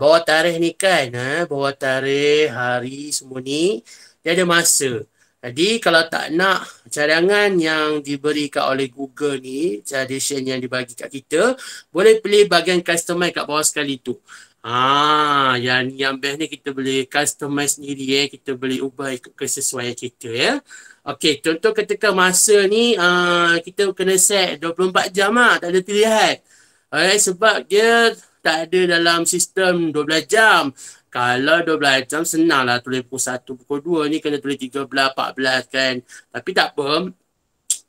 Speaker 2: bawah tarikh ni kan, ha, bawah tarikh hari semua ni dia ada masa. Jadi kalau tak nak cadangan yang diberikan oleh Google ni, tradition yang dibagi kat kita, boleh pilih bahagian customize kat bawah sekali tu. Ah, yang yang best ni kita boleh customize sendiri eh. Kita boleh ubah ikut kesesuaian kita ya. Okey, contoh ketika masa ni uh, kita kena set 24 jam lah. Tak ada terlihat. Alright, sebab dia tak ada dalam sistem 12 jam. Kalau 12 jam senanglah tulis pukul 1, pukul 2 ni kena tulis 13, 14 kan. Tapi tak apa.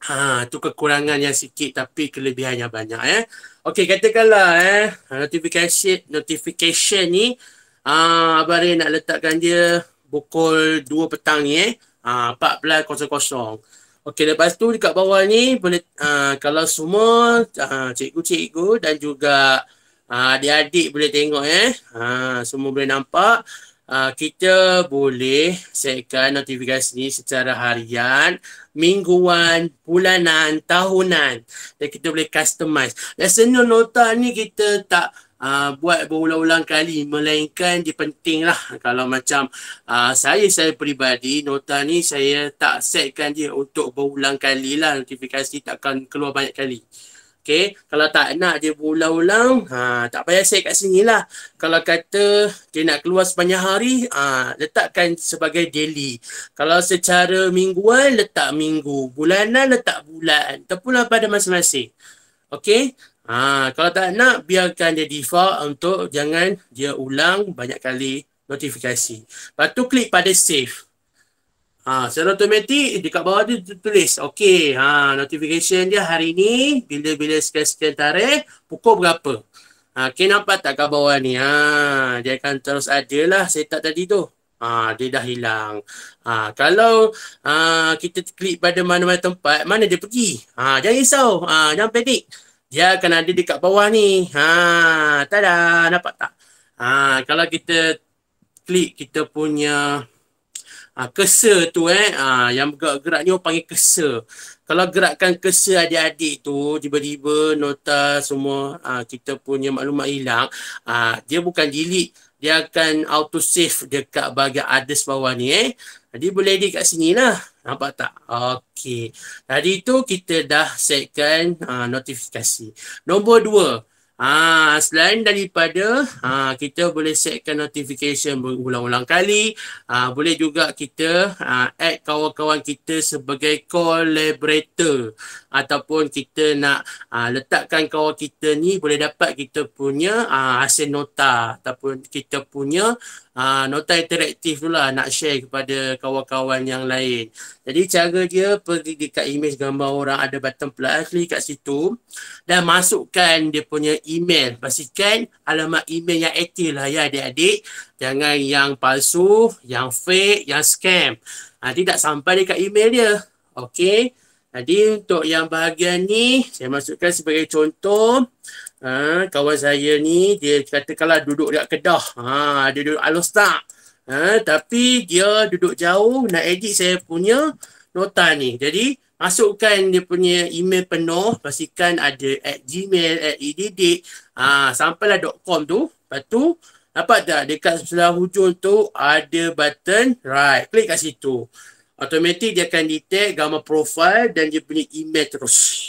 Speaker 2: Ha, tu kekurangan yang sikit tapi kelebihannya banyak eh. Okey, katakanlah eh notification notification ni ha, Abang nak letakkan dia pukul 2 petang ni eh. Ha, ah, 14.00. Okey, lepas tu dekat bawah ni boleh ha, kalau semua ha, cikgu-cikgu dan juga ha, adik-adik boleh tengok eh. Ha, semua boleh nampak. Ha, kita boleh setkan notifikasi ni secara harian mingguan, bulanan, tahunan dan kita boleh customize. Lesson nota ni kita tak uh, buat berulang-ulang kali melainkan dia penting lah kalau macam uh, saya saya peribadi nota ni saya tak setkan dia untuk berulang kali lah notifikasi takkan keluar banyak kali. Okay, kalau tak nak dia berulang-ulang, ha, tak payah saya kat sini lah. Kalau kata dia nak keluar sepanjang hari, ha, letakkan sebagai daily. Kalau secara mingguan, letak minggu. Bulanan, letak bulan. Terpulang pada masing-masing. Okay, ha, kalau tak nak, biarkan dia default untuk jangan dia ulang banyak kali notifikasi. Lepas tu, klik pada save. Ha, secara automatik dekat bawah tu tulis. Okey, ha, notification dia hari ni bila-bila sekian-sekian tarikh, pukul berapa. Ha, okay, nampak tak kat bawah ni? Ha, dia akan terus ada lah setup tadi tu. Ha, dia dah hilang. Ha, kalau ha, kita klik pada mana-mana tempat, mana dia pergi? Ha, jangan risau. Ha, jangan panik. Dia akan ada dekat bawah ni. Ha, tada, nampak tak? Ha, kalau kita klik kita punya Ha, ah, kesa tu eh, ha, yang bergerak-gerak ni orang panggil kesa. Kalau gerakkan kesa adik-adik tu, tiba-tiba nota semua ha, kita punya maklumat hilang, ha, dia bukan delete, dia akan auto-save dekat bahagian others bawah ni eh. Jadi boleh di kat sini lah. Nampak tak? Okey. Tadi tu kita dah setkan uh, notifikasi. Nombor dua. Ah selain daripada ah kita boleh setkan notification berulang-ulang kali, ah boleh juga kita ah add kawan-kawan kita sebagai collaborator ataupun kita nak ah letakkan kawan kita ni boleh dapat kita punya ah hasil nota ataupun kita punya uh, ah, nota interaktif tu lah nak share kepada kawan-kawan yang lain. Jadi cara dia pergi dekat image gambar orang ada button plus klik kat situ dan masukkan dia punya email. Pastikan alamat email yang aktif lah ya adik-adik. Jangan yang palsu, yang fake, yang scam. Nanti ah, tak sampai dekat email dia. Okay. Jadi untuk yang bahagian ni saya masukkan sebagai contoh ha, kawan saya ni dia kata kalau duduk dekat Kedah. Ha, dia duduk Alostar. Ha, tapi dia duduk jauh nak edit saya punya nota ni. Jadi masukkan dia punya email penuh. Pastikan ada at gmail, at edit, ha, sampailah .com tu. Lepas tu Nampak tak dekat sebelah hujung tu ada button right. Klik kat situ. Automatik dia akan detect gambar profil dan dia punya email terus.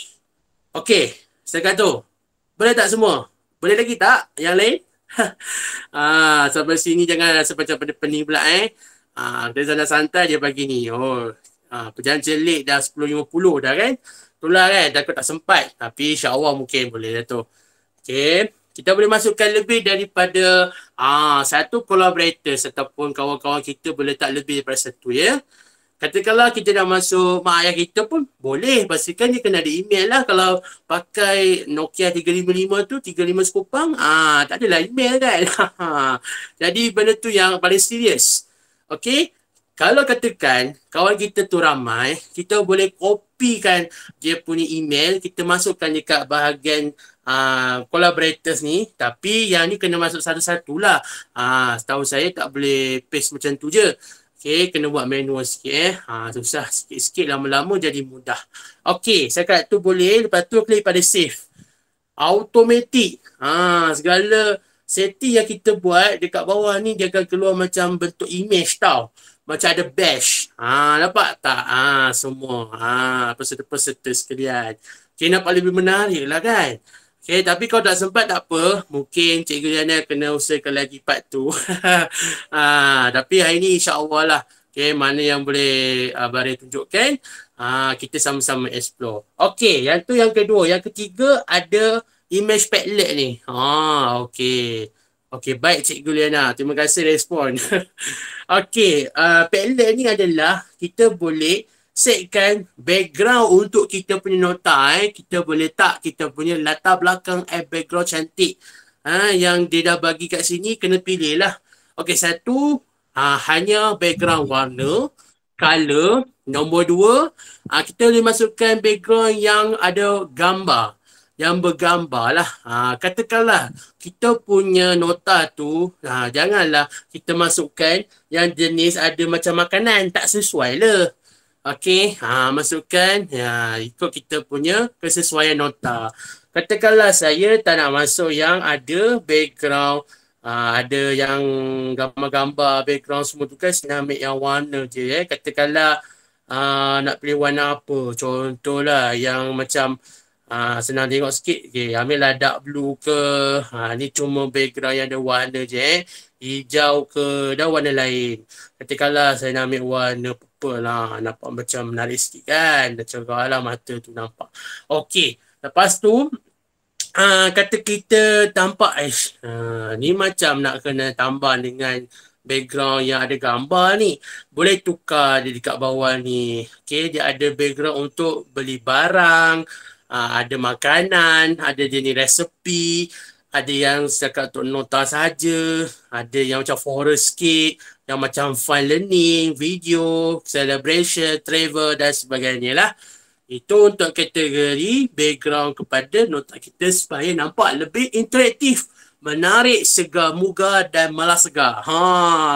Speaker 2: Okey, setakat tu. Boleh tak semua? Boleh lagi tak yang lain? ah, sampai sini jangan rasa macam pening pula eh. Ah, kita sana santai je pagi ni. Oh, ah, perjalanan celik dah 10.50 dah kan? Itulah kan, takut tak sempat. Tapi insyaAllah mungkin boleh lah tu. Okay. Kita boleh masukkan lebih daripada ah, satu collaborator ataupun kawan-kawan kita boleh tak lebih daripada satu ya. Yeah? Katakanlah kita dah masuk mak ayah kita pun boleh. Pastikan dia kena ada email lah. Kalau pakai Nokia 355 tu, 35 sekupang, ah, tak adalah email kan. Ha, ha. Jadi benda tu yang paling serius. Okay? Kalau katakan kawan kita tu ramai, kita boleh copykan dia punya email. Kita masukkan dekat bahagian uh, collaborators ni. Tapi yang ni kena masuk satu-satulah. Uh, ah, setahu saya tak boleh paste macam tu je. Okay, kena buat manual sikit eh. Ha, susah sikit-sikit lama-lama jadi mudah. Okay, saya kata tu boleh. Lepas tu klik pada save. Automatic. Ha, segala setting yang kita buat dekat bawah ni dia akan keluar macam bentuk image tau. Macam ada bash. Ha, nampak tak? Ha, semua. Ha, peserta-peserta sekalian. Okay, nampak lebih menarik lah kan? Okay, tapi kalau tak sempat tak apa. Mungkin Cikgu Yana kena usahakan lagi part tu. Ah, tapi hari ni insyaAllah lah. Okay, mana yang boleh uh, ah, Bari tunjukkan. Ah, kita sama-sama explore. Okay, yang tu yang kedua. Yang ketiga ada image padlet ni. Ha, uh, okay. Okay, baik Cikgu Liana. Terima kasih respon. okay, uh, ah, padlet ni adalah kita boleh setkan background untuk kita punya nota eh. Kita boleh tak kita punya latar belakang eh, background cantik. Ha, yang dia dah bagi kat sini kena pilih lah. Okey satu ha, hanya background warna. Color. Nombor dua ha, kita boleh masukkan background yang ada gambar. Yang bergambar lah. Ha, katakanlah kita punya nota tu ha, janganlah kita masukkan yang jenis ada macam makanan. Tak sesuai lah. Okey, ha, masukkan ha, ikut kita punya kesesuaian nota. Katakanlah saya tak nak masuk yang ada background ha, ada yang gambar-gambar background semua tu kan saya ambil yang warna je eh. Katakanlah ha, nak pilih warna apa. Contohlah yang macam ha, senang tengok sikit. Okay, ambillah dark blue ke. Ha, ni cuma background yang ada warna je eh hijau ke dah warna lain. Ketika saya nak ambil warna purple lah. Nampak macam menarik sikit kan. dan cerah lah mata tu nampak. Okey. Lepas tu, uh, kata kita tampak, eh, uh, ni macam nak kena tambah dengan background yang ada gambar ni. Boleh tukar dia dekat bawah ni. Okey, dia ada background untuk beli barang, uh, ada makanan, ada jenis resepi ada yang setakat untuk nota saja, ada yang macam forest sikit, yang macam fun learning, video, celebration, travel dan sebagainya lah. Itu untuk kategori background kepada nota kita supaya nampak lebih interaktif menarik segar muga dan malas segar. Ha,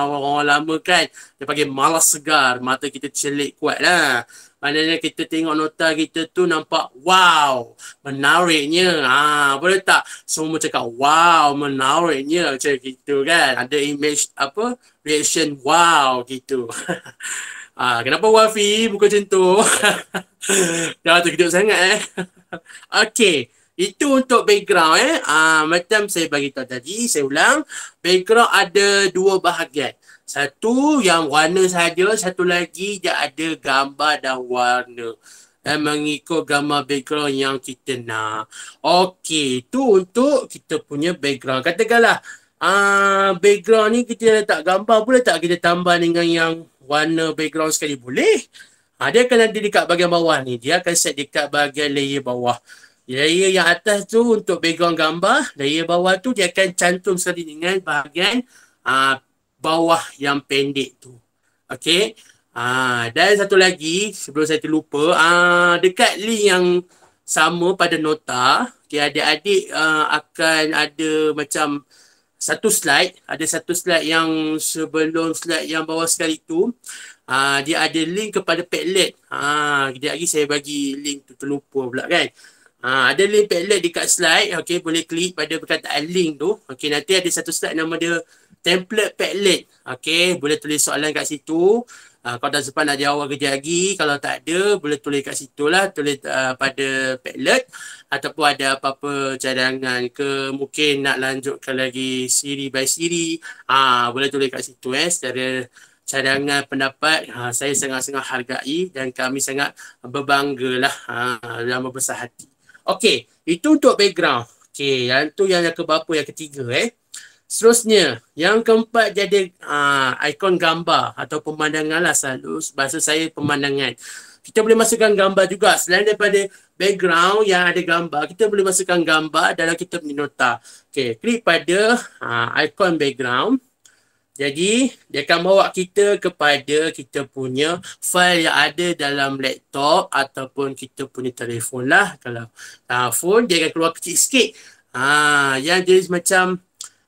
Speaker 2: orang-orang lama kan dia panggil malas segar, mata kita celik kuat lah. Maknanya kita tengok nota kita tu nampak wow, menariknya. Ha, boleh tak? Semua macam kat wow, menariknya macam gitu kan. Ada image apa? Reaction wow gitu. Ah, ha, kenapa Wafi buka macam tu? Dah terkejut sangat eh. Okey. Itu untuk background eh. Uh, macam saya bagi tahu tadi, saya ulang. Background ada dua bahagian. Satu yang warna saja, satu lagi dia ada gambar dan warna. Eh, mengikut gambar background yang kita nak. Okey, itu untuk kita punya background. Katakanlah, ah background ni kita letak gambar boleh tak kita tambah dengan yang warna background sekali? Boleh. Ha, dia akan ada dekat bahagian bawah ni. Dia akan set dekat bahagian layer bawah. Layer yang atas tu untuk background gambar, layer bawah tu dia akan cantum sekali dengan bahagian aa, ah, bawah yang pendek tu. Okey. Ah dan satu lagi sebelum saya terlupa, ah dekat link yang sama pada nota, okay, adik-adik ah, akan ada macam satu slide, ada satu slide yang sebelum slide yang bawah sekali tu, aa, ah, dia ada link kepada Padlet. Ah dia lagi saya bagi link tu terlupa pula kan. Ha, ada link padlet dekat slide. Okey, boleh klik pada perkataan link tu. Okey, nanti ada satu slide nama dia template padlet. Okey, boleh tulis soalan kat situ. Ha, kalau dah sempat nak jawab kerja lagi. Kalau tak ada, boleh tulis kat situ lah. Tulis uh, pada padlet. Ataupun ada apa-apa cadangan ke. Mungkin nak lanjutkan lagi siri by siri. Ha, boleh tulis kat situ eh. Secara cadangan pendapat ha, saya sangat-sangat hargai dan kami sangat berbanggalah ha, dan berbesar hati. Okey, itu untuk background. Okey, yang tu yang, yang keberapa yang ketiga eh. Seterusnya, yang keempat jadi uh, ikon gambar atau pemandangan lah selalu bahasa saya pemandangan. Kita boleh masukkan gambar juga selain daripada background yang ada gambar, kita boleh masukkan gambar dalam kita punya nota. Okey, klik pada uh, ah, ikon background. Jadi dia akan bawa kita kepada kita punya file yang ada dalam laptop ataupun kita punya telefon lah. Kalau telefon phone dia akan keluar kecil sikit. Ha, yang jenis macam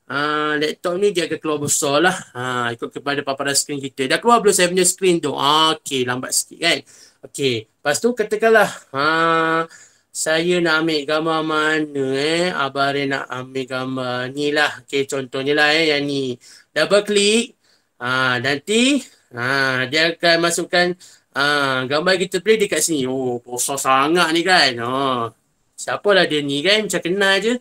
Speaker 2: uh, laptop ni dia akan keluar besar lah. Ha, ikut kepada paparan screen kita. Dah keluar belum saya punya screen tu? Ha, okay, lambat sikit kan? Okay, lepas tu katakanlah ha, saya nak ambil gambar mana eh? Abang Ray nak ambil gambar ni lah. Okay, contohnya lah eh, yang ni double click ha, nanti ha, dia akan masukkan ha, gambar kita play dekat sini oh besar sangat ni kan ha, siapalah dia ni kan macam kenal je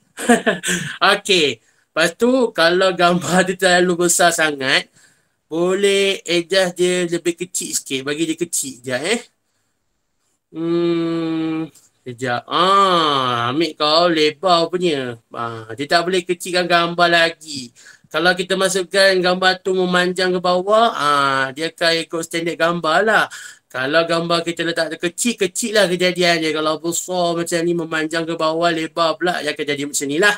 Speaker 2: okay, lepas tu kalau gambar dia terlalu besar sangat boleh adjust dia lebih kecil sikit bagi dia kecil sekejap eh hmm Sekejap. Ah, ambil kau lebar punya. Ah, dia tak boleh kecilkan gambar lagi kalau kita masukkan gambar tu memanjang ke bawah, ah dia akan ikut standard gambar lah. Kalau gambar kita letak kecil-kecil lah kejadiannya. Kalau besar macam ni memanjang ke bawah, lebar pula, dia akan jadi macam ni lah.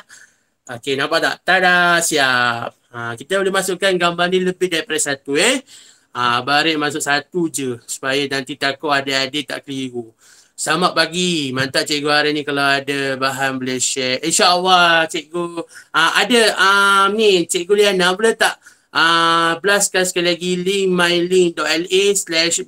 Speaker 2: Okey, nampak tak? Tada, siap. Ha, kita boleh masukkan gambar ni lebih daripada satu eh. Ha, ah, barik masuk satu je supaya nanti takut adik-adik tak keliru. Selamat pagi. Mantap cikgu hari ni kalau ada bahan boleh share. InsyaAllah cikgu. Uh, ada uh, ni cikgu Liana boleh tak uh, blastkan sekali lagi link mylink.la slash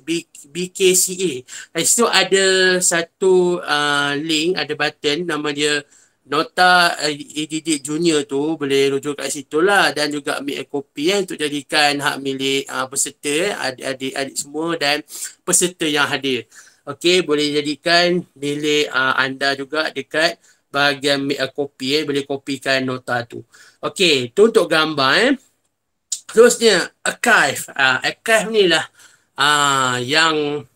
Speaker 2: BKCA. Di situ ada satu uh, link, ada button nama dia Nota EDD Junior tu boleh rujuk kat situ lah dan juga ambil a eh, untuk jadikan hak milik uh, peserta, eh, adik-adik semua dan peserta yang hadir. Okey, boleh jadikan bilik uh, anda juga dekat bahagian make uh, kopi, copy eh. Boleh copykan nota tu. Okey, tu untuk gambar eh. Seterusnya, archive. Uh, archive ni lah uh, yang...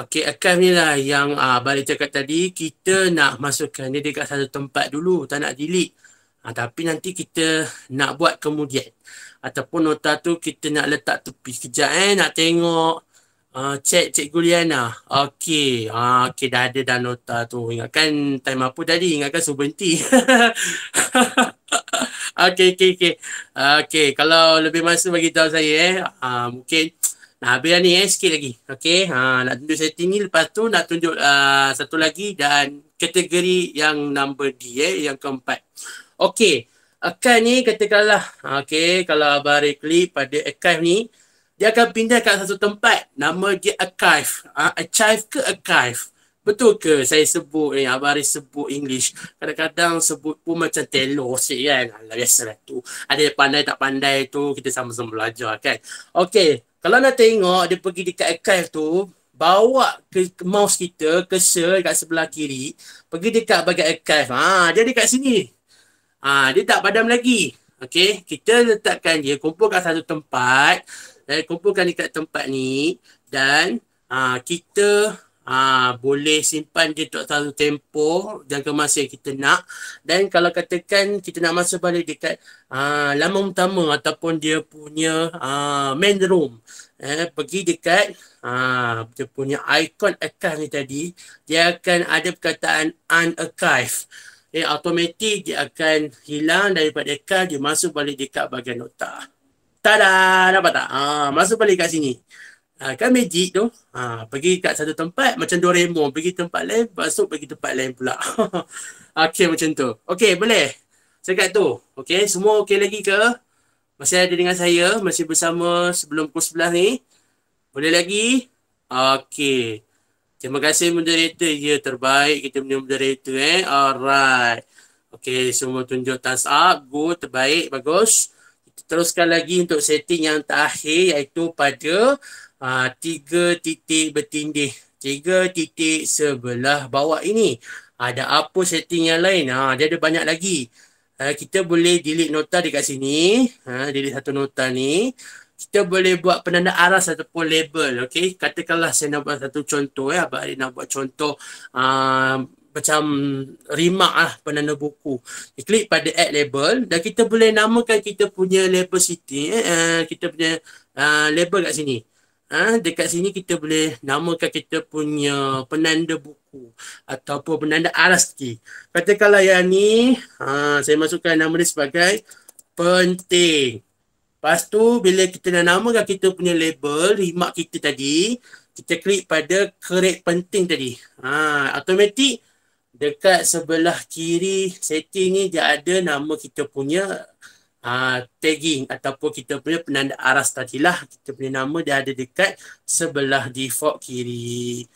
Speaker 2: Okey, archive ni lah yang uh, ah, balik cakap tadi. Kita nak masukkan dia dekat satu tempat dulu. Tak nak delete. Uh, tapi nanti kita nak buat kemudian. Ataupun nota tu kita nak letak tepi sekejap eh. Nak tengok Ah, Cik, Cikgu Liana. Lah. Okey, ah, okay, dah ada dah nota tu. Ingatkan time apa tadi? Ingatkan suruh berhenti. okey, okay. okey. Okey, kalau lebih masa bagi tahu saya eh. Ah, mungkin nak habis ni eh, sikit lagi. Okey, ha, ah, nak tunjuk setting ni. Lepas tu nak tunjuk ah, satu lagi dan kategori yang number D eh, yang keempat. Okey, akan ni katakanlah. Okey, kalau abang reklik pada akan ni dia akan pindah ke satu tempat nama dia archive ha? archive ke archive betul ke saya sebut ni eh, abang Aris sebut English kadang-kadang sebut pun macam telur sikit kan lah biasa tu ada yang pandai tak pandai tu kita sama-sama belajar kan Okay, kalau nak tengok dia pergi dekat archive tu bawa ke mouse kita ke search dekat sebelah kiri pergi dekat bagian archive ha, dia ada dekat sini ha, dia tak padam lagi Okay, kita letakkan dia kumpul kumpulkan satu tempat dan eh, kumpulkan dekat tempat ni dan aa, ah, kita aa, ah, boleh simpan dia untuk satu tempoh jangka masa yang kita nak dan kalau katakan kita nak masuk balik dekat ah, lama utama ataupun dia punya aa, main room eh, pergi dekat aa, dia punya icon archive ni tadi dia akan ada perkataan unarchive eh, automatik dia akan hilang daripada kad dia masuk balik dekat bahagian nota. Tada, nampak tak? Ha, ah, masuk balik kat sini. Ha, kan magic tu, ha, pergi kat satu tempat macam Doraemon, pergi tempat lain, masuk pergi tempat lain pula. okay, macam tu. Okay, boleh? Saya kat tu. Okay, semua okay lagi ke? Masih ada dengan saya, masih bersama sebelum pukul 11 ni. Boleh lagi? Okay. Terima kasih moderator. Ya, terbaik kita punya moderator eh. Alright. Okay, semua tunjuk thumbs up. Good, terbaik, bagus. Bagus teruskan lagi untuk setting yang terakhir iaitu pada uh, tiga titik bertindih tiga titik sebelah bawah ini ada apa setting yang lain ha, dia ada banyak lagi uh, kita boleh delete nota dekat sini ha, delete satu nota ni kita boleh buat penanda aras ataupun label okay? katakanlah saya nak buat satu contoh ya eh. abang nak buat contoh uh, macam remark lah penanda buku. Kita klik pada add label dan kita boleh namakan kita punya label city. Eh, uh, kita punya uh, label kat sini. Uh, dekat sini kita boleh namakan kita punya penanda buku ataupun penanda aras key. Katakanlah yang ni uh, saya masukkan nama dia sebagai penting. Lepas tu bila kita nak namakan kita punya label remark kita tadi kita klik pada create penting tadi. Ha, automatik dekat sebelah kiri setting ni dia ada nama kita punya uh, tagging ataupun kita punya penanda aras tadi lah kita punya nama dia ada dekat sebelah default kiri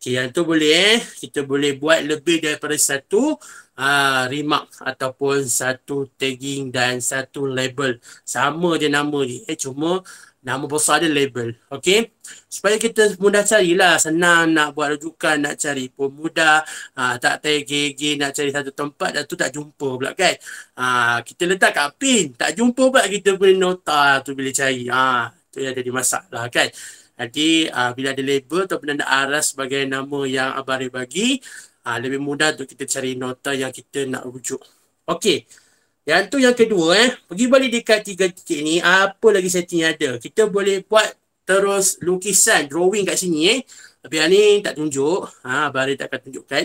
Speaker 2: Okay, yang tu boleh eh. Kita boleh buat lebih daripada satu uh, remark ataupun satu tagging dan satu label. Sama je nama ni. Eh. Cuma nama besar dia label. Okay. Supaya kita mudah carilah. Senang nak buat rujukan, nak cari pun mudah. Ah, aa, tak payah gigi nak cari satu tempat dan tu tak jumpa pula kan. Aa, ah, kita letak kat pin. Tak jumpa pula kita boleh nota tu bila cari. Aa, ah, tu yang jadi masalah kan. Jadi aa, bila ada label atau penanda aras sebagai nama yang Abang bagi, aa, lebih mudah untuk kita cari nota yang kita nak rujuk. Okey. Yang tu yang kedua eh. Pergi balik dekat tiga titik ni. Apa lagi setting ada? Kita boleh buat terus lukisan, drawing kat sini eh. Tapi yang ni tak tunjuk. Ha, Abang tak akan tunjukkan.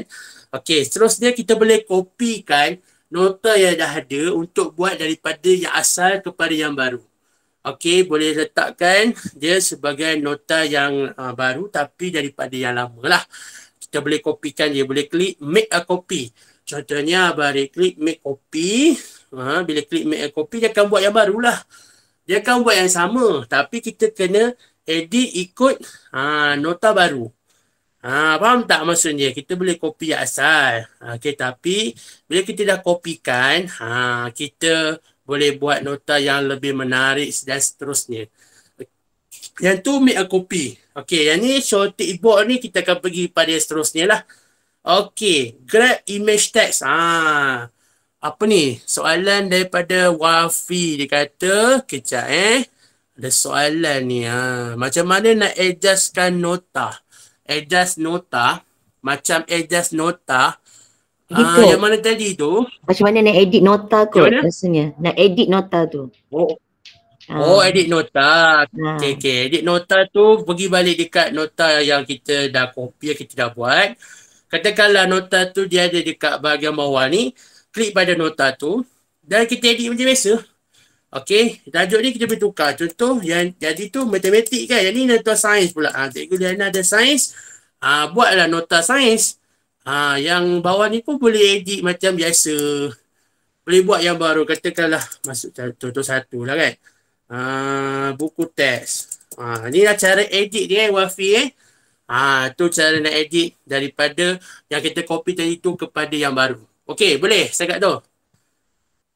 Speaker 2: Okey, seterusnya kita boleh kopikan nota yang dah ada untuk buat daripada yang asal kepada yang baru. Okey, boleh letakkan dia sebagai nota yang uh, baru tapi daripada yang lama lah. Kita boleh kopikan dia. Boleh klik make a copy. Contohnya, Abang klik make copy ha, bila klik make a copy, dia akan buat yang barulah. Dia akan buat yang sama. Tapi kita kena edit ikut ha, nota baru. Ha, faham tak maksudnya? Kita boleh copy yang asal. Ha, okay, tapi bila kita dah copykan, ha, kita boleh buat nota yang lebih menarik dan seterusnya. Yang tu make a copy. Okay, yang ni shorty board ni kita akan pergi pada seterusnya lah. Okay, grab image text. ha apa ni soalan daripada Wafi dia kata kejap eh ada soalan ni ha macam mana nak adjustkan nota adjust nota macam adjust nota ha, yang mana tadi tu
Speaker 1: macam mana nak edit nota tu rasanya nak edit nota tu oh ha. oh edit
Speaker 2: nota ha. okey okay. edit nota tu pergi balik dekat nota yang kita dah copy kita dah buat katakanlah nota tu dia ada dekat bahagian bawah ni klik pada nota tu dan kita edit macam biasa. Okey, tajuk ni kita boleh tukar. Contoh yang jadi tu matematik kan. Yang ni nota sains pula. Ha, cikgu Diana ada sains. Ha, buatlah nota sains. Ha, yang bawah ni pun boleh edit macam biasa. Boleh buat yang baru. Katakanlah masuk contoh satu lah kan. Ha, buku teks. Ha, ni lah cara edit dia eh, Wafi eh. Ha, tu cara nak edit daripada yang kita copy tadi tu kepada yang baru. Okey, boleh saya kat tu.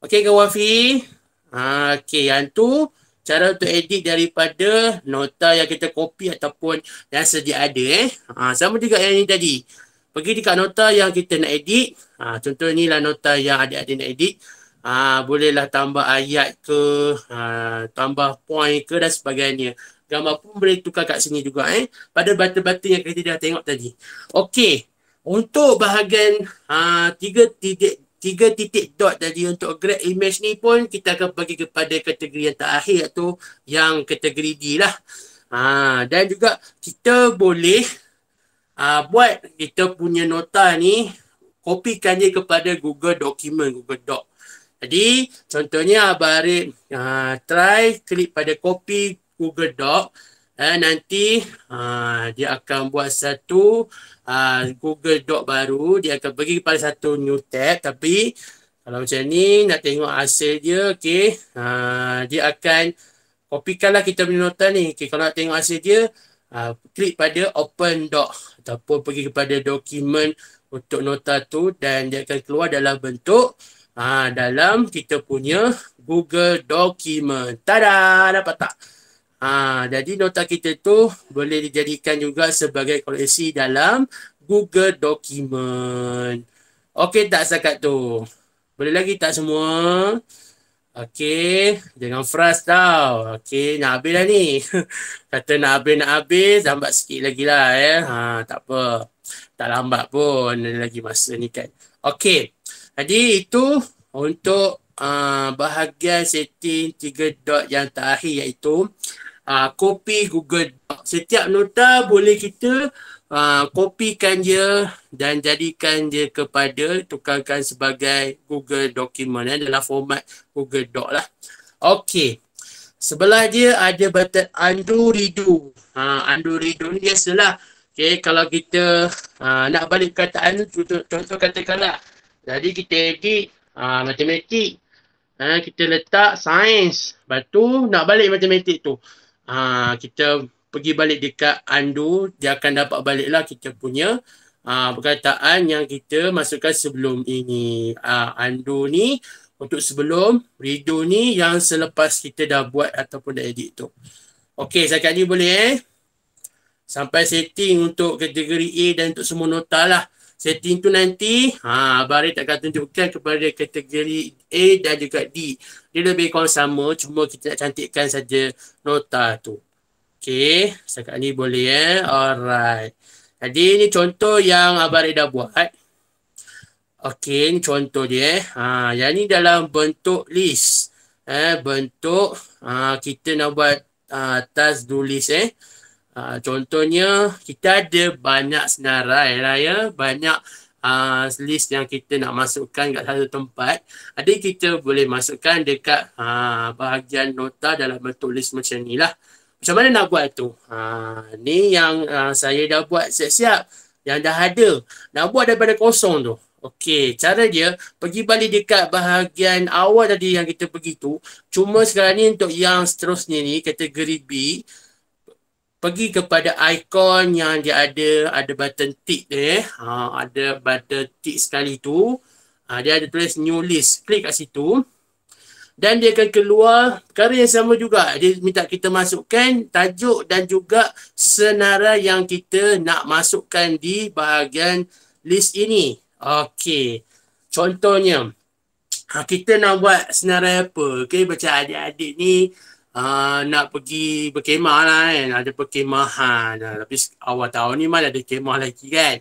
Speaker 2: Okey kawan Wafi. Ha, Okey, yang tu cara untuk edit daripada nota yang kita copy ataupun yang sedia ada eh. Ha, sama juga yang ni tadi. Pergi dekat nota yang kita nak edit. Ha, contoh lah nota yang adik-adik nak edit. Ha, bolehlah tambah ayat ke, ha, tambah point ke dan sebagainya. Gambar pun boleh tukar kat sini juga eh. Pada button-button yang kita dah tengok tadi. Okey untuk bahagian uh, tiga titik tiga titik dot tadi untuk grab image ni pun kita akan bagi kepada kategori yang terakhir tu yang kategori D lah. Ha, dan juga kita boleh uh, buat kita punya nota ni kopikan dia kepada Google Document, Google Doc. Jadi contohnya Abah Arif uh, try klik pada copy Google Doc eh, nanti uh, dia akan buat satu uh, Google Doc baru dia akan pergi kepada satu new tab tapi kalau macam ni nak tengok hasil dia okay. uh, ah, dia akan kopikan lah kita punya nota ni okey kalau nak tengok hasil dia uh, klik pada open doc ataupun pergi kepada dokumen untuk nota tu dan dia akan keluar dalam bentuk uh, dalam kita punya Google Document. Tada! Dapat tak? Ah, jadi nota kita tu boleh dijadikan juga sebagai koleksi dalam Google Document. Okey tak sekat tu? Boleh lagi tak semua? Okey, jangan frust tau. Okey, nak habis dah ni. Kata nak habis, nak habis. Lambat sikit lagi lah ya. Eh. Ha, tak apa. Tak lambat pun. Ada lagi masa ni kan. Okey. Jadi itu untuk uh, bahagian setting 3 dot yang terakhir iaitu uh, copy Google Doc. Setiap nota boleh kita uh, copykan dia dan jadikan dia kepada tukarkan sebagai Google Dokumen eh, dalam format Google Doc lah. Okey. Sebelah dia ada button undo redo. Ha, undo redo ni biasalah. okey kalau kita ha, nak balik kataan tu, contoh, contoh katakanlah. Jadi kita edit ha, matematik. Ha, kita letak sains. Lepas nak balik matematik tu uh, kita pergi balik dekat Andu, dia akan dapat baliklah kita punya uh, perkataan yang kita masukkan sebelum ini. Uh, Andu ni untuk sebelum, redo ni yang selepas kita dah buat ataupun dah edit tu. Okey, sekarang ni boleh eh. Sampai setting untuk kategori A dan untuk semua nota lah setting tu nanti ha Abari tak akan tunjukkan kepada kategori A dan juga D. Dia lebih kurang sama cuma kita nak cantikkan saja nota tu. Okey, setakat ni boleh eh. Alright. Jadi ni contoh yang Abari dah buat. Okey, ni contoh dia eh. Ha, yang ni dalam bentuk list. Eh, bentuk ha, kita nak buat ha, task do list eh. Uh, contohnya kita ada banyak senarai raya, lah banyak uh, list yang kita nak masukkan dekat satu tempat. Ada kita boleh masukkan dekat uh, bahagian nota dalam bentuk list macam ni lah. Macam mana nak buat tu? Uh, ni yang uh, saya dah buat siap-siap yang dah ada. Nak buat daripada kosong tu. Okey, cara dia pergi balik dekat bahagian awal tadi yang kita pergi tu. Cuma sekarang ni untuk yang seterusnya ni kategori B pergi kepada ikon yang dia ada ada button tick dia eh. ha, ada button tick sekali tu ha, dia ada tulis new list klik kat situ dan dia akan keluar perkara yang sama juga dia minta kita masukkan tajuk dan juga senara yang kita nak masukkan di bahagian list ini okey contohnya ha, kita nak buat senarai apa okey macam adik-adik ni uh, nak pergi berkemah lah kan. Ada perkemahan. Uh, tapi awal tahun ni mana ada kemah lagi kan.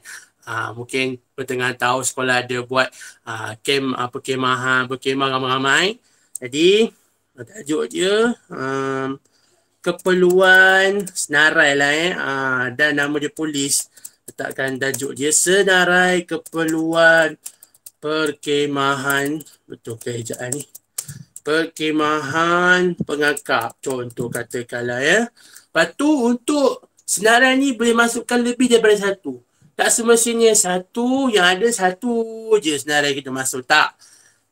Speaker 2: Uh, mungkin pertengahan tahun sekolah ada buat uh, kem, uh, perkemahan, berkemah ramai-ramai. Jadi, tajuk dia... Um, keperluan senarai lah eh. Uh, dan nama dia polis. Letakkan tajuk dia senarai keperluan perkemahan. Betul kehejaan ni perkemahan pengakap contoh katakanlah ya. Lepas tu untuk senarai ni boleh masukkan lebih daripada satu. Tak semestinya satu yang ada satu je senarai kita masuk. Tak.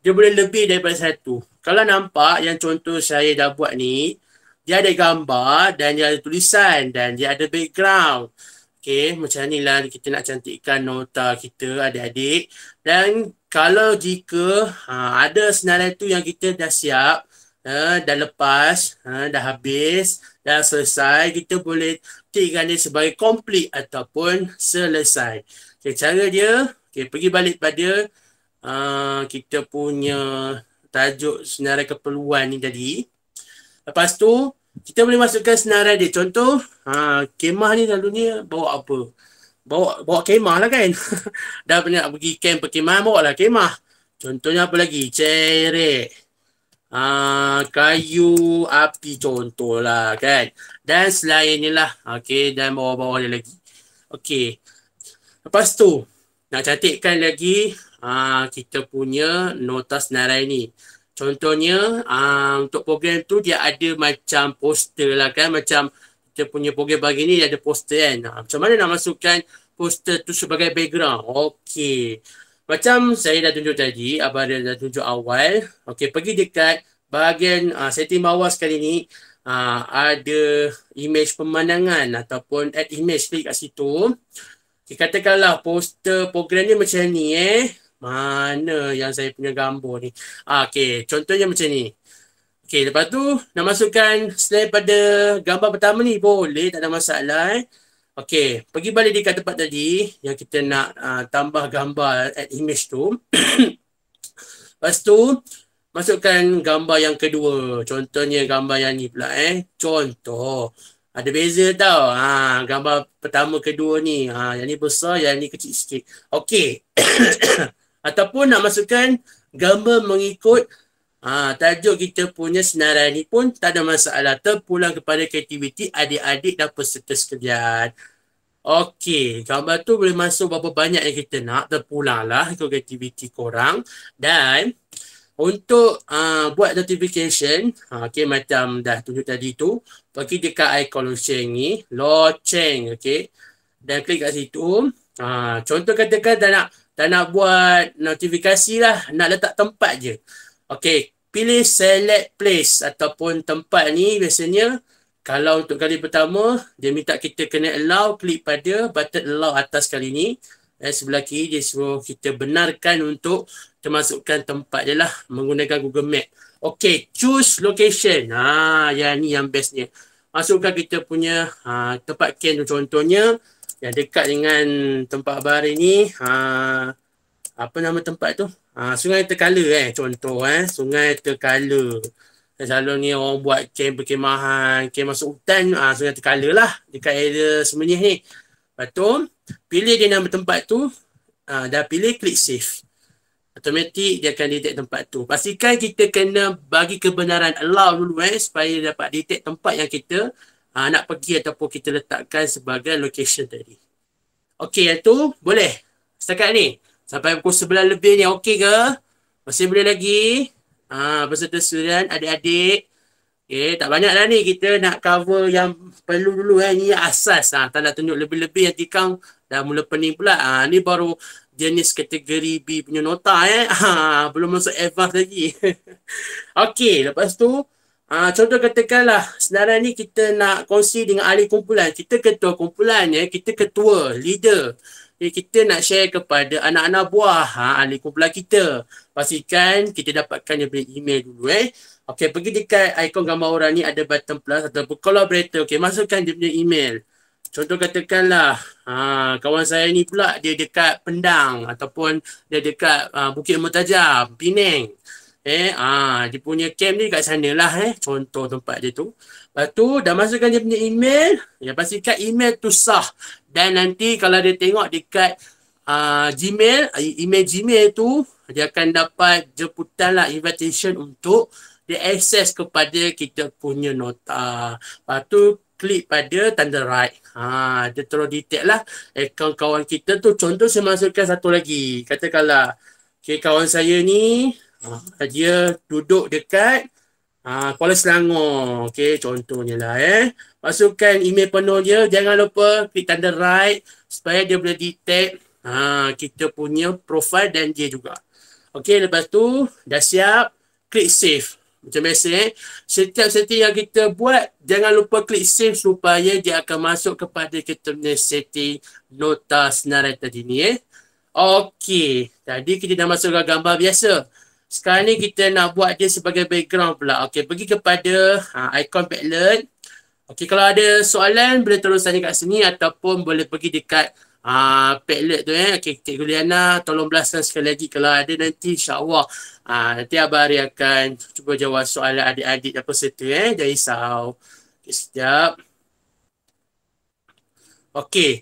Speaker 2: Dia boleh lebih daripada satu. Kalau nampak yang contoh saya dah buat ni, dia ada gambar dan dia ada tulisan dan dia ada background. Okay, macam ni lah kita nak cantikkan nota kita adik-adik. Dan kalau jika ha, ada senarai tu yang kita dah siap ha, dah lepas ha, dah habis dah selesai kita boleh tinggalkan dia sebagai complete ataupun selesai okay, cara dia okay, pergi balik pada uh, kita punya tajuk senarai keperluan ni tadi lepas tu kita boleh masukkan senarai dia contoh ha, kemah ni lalu ni bawa apa bawa bawa kemah lah kan. dah banyak pergi camp perkemahan bawa lah kemah. Contohnya apa lagi? Cerek. Uh, ah, kayu api contoh lah kan. Dan selain ni lah. Okay. Dan bawa-bawa dia lagi. Okay. Lepas tu. Nak cantikkan lagi uh, kita punya notas narai ni. Contohnya uh, untuk program tu dia ada macam poster lah kan. Macam kita punya program pagi ni ada poster kan. Ha, macam mana nak masukkan poster tu sebagai background? Okey. Macam saya dah tunjuk tadi, Abang dah, dah tunjuk awal. Okey, pergi dekat bahagian ha, setting bawah sekali ni. Ha, ada image pemandangan ataupun add image klik kat situ. Okay, katakanlah poster program ni macam ni eh. Mana yang saya punya gambar ni. Ha, Okey, contohnya macam ni. Okey, lepas tu nak masukkan slide pada gambar pertama ni boleh, tak ada masalah eh. Okey, pergi balik dekat tempat tadi yang kita nak uh, tambah gambar add image tu. lepas tu masukkan gambar yang kedua. Contohnya gambar yang ni pula eh. Contoh. Ada beza tau. Ha, gambar pertama kedua ni. Ha, yang ni besar, yang ni kecil sikit. Okey. Ataupun nak masukkan gambar mengikut Ha, tajuk kita punya senarai ni pun tak ada masalah. Terpulang kepada kreativiti adik-adik dan peserta sekalian. Okey, gambar tu boleh masuk berapa banyak yang kita nak. Terpulang lah ke kreativiti korang. Dan untuk uh, buat notification, ha, okey macam dah tunjuk tadi tu. Pergi dekat icon lonceng ni, loceng, okey. Dan klik kat situ. Uh, contoh katakan tak nak tak nak buat notifikasi lah, nak letak tempat je. Okey, pilih select place ataupun tempat ni biasanya kalau untuk kali pertama dia minta kita kena allow klik pada button allow atas kali ni eh, sebelah kiri dia suruh kita benarkan untuk termasukkan tempat je lah menggunakan Google Map ok choose location ha, yang ni yang bestnya masukkan kita punya ha, tempat camp contohnya yang dekat dengan tempat bar ini ha, apa nama tempat tu? Ha, sungai Terkala eh contoh eh. Sungai Terkala. Selalu ni orang buat kem perkemahan, kem masuk hutan, ha, sungai Terkala lah dekat area Semenyih ni. Lepas tu, pilih dia nama tempat tu, ha, dah pilih klik save. Automatik dia akan detect tempat tu. Pastikan kita kena bagi kebenaran allow dulu eh supaya dapat detect tempat yang kita ha, nak pergi ataupun kita letakkan sebagai location tadi. Okay, yang tu boleh. Setakat ni. Sampai pukul 11 lebih ni okey ke? Masih boleh lagi? Ah, uh, peserta student, adik-adik. Okay, tak banyak dah ni kita nak cover yang perlu dulu eh. Ni asas. Ha, tak nak tunjuk lebih-lebih yang tikang dah mula pening pula. Ha, ni baru jenis kategori B punya nota eh. Ha, belum masuk advance lagi. okay, lepas tu ha, contoh katakanlah senarai ni kita nak kongsi dengan ahli kumpulan. Kita ketua kumpulan ya. Kita ketua, leader. Jadi kita nak share kepada anak-anak buah ha, ahli kumpulan kita. Pastikan kita dapatkan dia punya email dulu eh. Okey, pergi dekat ikon gambar orang ni ada button plus ataupun collaborator. Okey, masukkan dia punya email. Contoh katakanlah ha, kawan saya ni pula dia dekat Pendang ataupun dia dekat ha, Bukit Mertajam, Penang. Eh, ha, dia punya camp ni dekat sana lah eh. Contoh tempat dia tu. Lepas tu dah masukkan dia punya email. Ya pastikan email tu sah. Dan nanti kalau dia tengok dekat uh, Gmail, email Gmail tu, dia akan dapat jemputan lah invitation untuk dia akses kepada kita punya nota. Lepas tu, klik pada tanda right. Ha, dia terus detect lah akaun kawan kita tu. Contoh saya masukkan satu lagi. Katakanlah, okay, kawan saya ni, ha, dia duduk dekat Ha, Kuala Selangor. Okey, contohnya lah eh. Masukkan email penuh dia. Jangan lupa klik tanda write supaya dia boleh detect ha, kita punya profile dan dia juga. Okey, lepas tu dah siap. Klik save. Macam biasa eh. Setiap setting yang kita buat, jangan lupa klik save supaya dia akan masuk kepada kita punya setting nota senarai tadi ni eh. Okey, tadi kita dah masukkan gambar biasa. Sekarang ni kita nak buat dia sebagai background pula. Okey, pergi kepada ha, icon Padlet. Okey, kalau ada soalan boleh terus tanya kat sini ataupun boleh pergi dekat ha, Padlet tu eh. Okey, Cik Juliana tolong belaskan sekali lagi kalau ada nanti insyaAllah ha, nanti Abah Ari akan cuba jawab soalan adik-adik apa serta eh. Jangan risau. Okey, sekejap. Okey,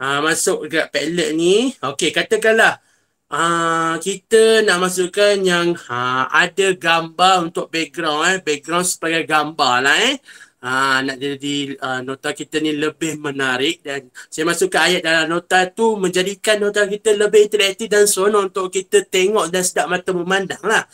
Speaker 2: ha, masuk dekat Padlet ni. Okey, katakanlah Uh, kita nak masukkan yang uh, ada gambar untuk background eh background sebagai gambar lah eh uh, nak jadi uh, nota kita ni lebih menarik dan saya masukkan ayat dalam nota tu menjadikan nota kita lebih interaktif dan seronok untuk kita tengok dan sedap mata memandang lah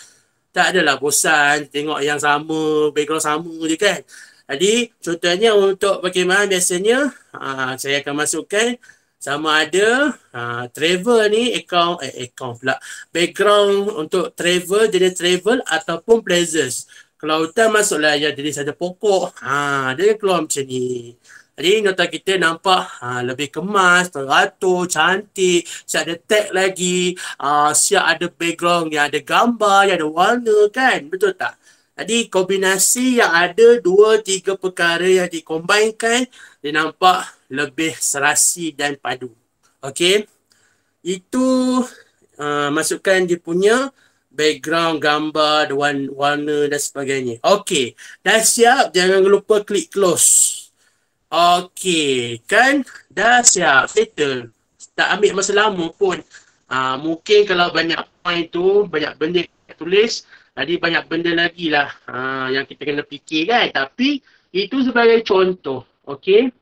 Speaker 2: tak adalah bosan tengok yang sama background sama je kan jadi contohnya untuk bagaimana biasanya uh, saya akan masukkan sama ada uh, travel ni account eh, account pula background untuk travel jadi travel ataupun places kalau hutan masuklah ya jadi saja pokok ha dia keluar macam ni jadi nota kita nampak ha, lebih kemas, teratur, cantik, siap ada tag lagi, uh, siap ada background yang ada gambar, yang ada warna kan? Betul tak? Jadi kombinasi yang ada dua tiga perkara yang dikombinkan dia nampak lebih serasi dan padu. Okey. Itu uh, masukkan dia punya background gambar dan warna dan sebagainya. Okey, dah siap jangan lupa klik close. Okey, kan dah siap settle. Tak ambil masa lama pun. Uh, mungkin kalau banyak point tu, banyak benda tulis, jadi banyak benda lagi lah uh, yang kita kena fikir kan. Tapi itu sebagai contoh. Okey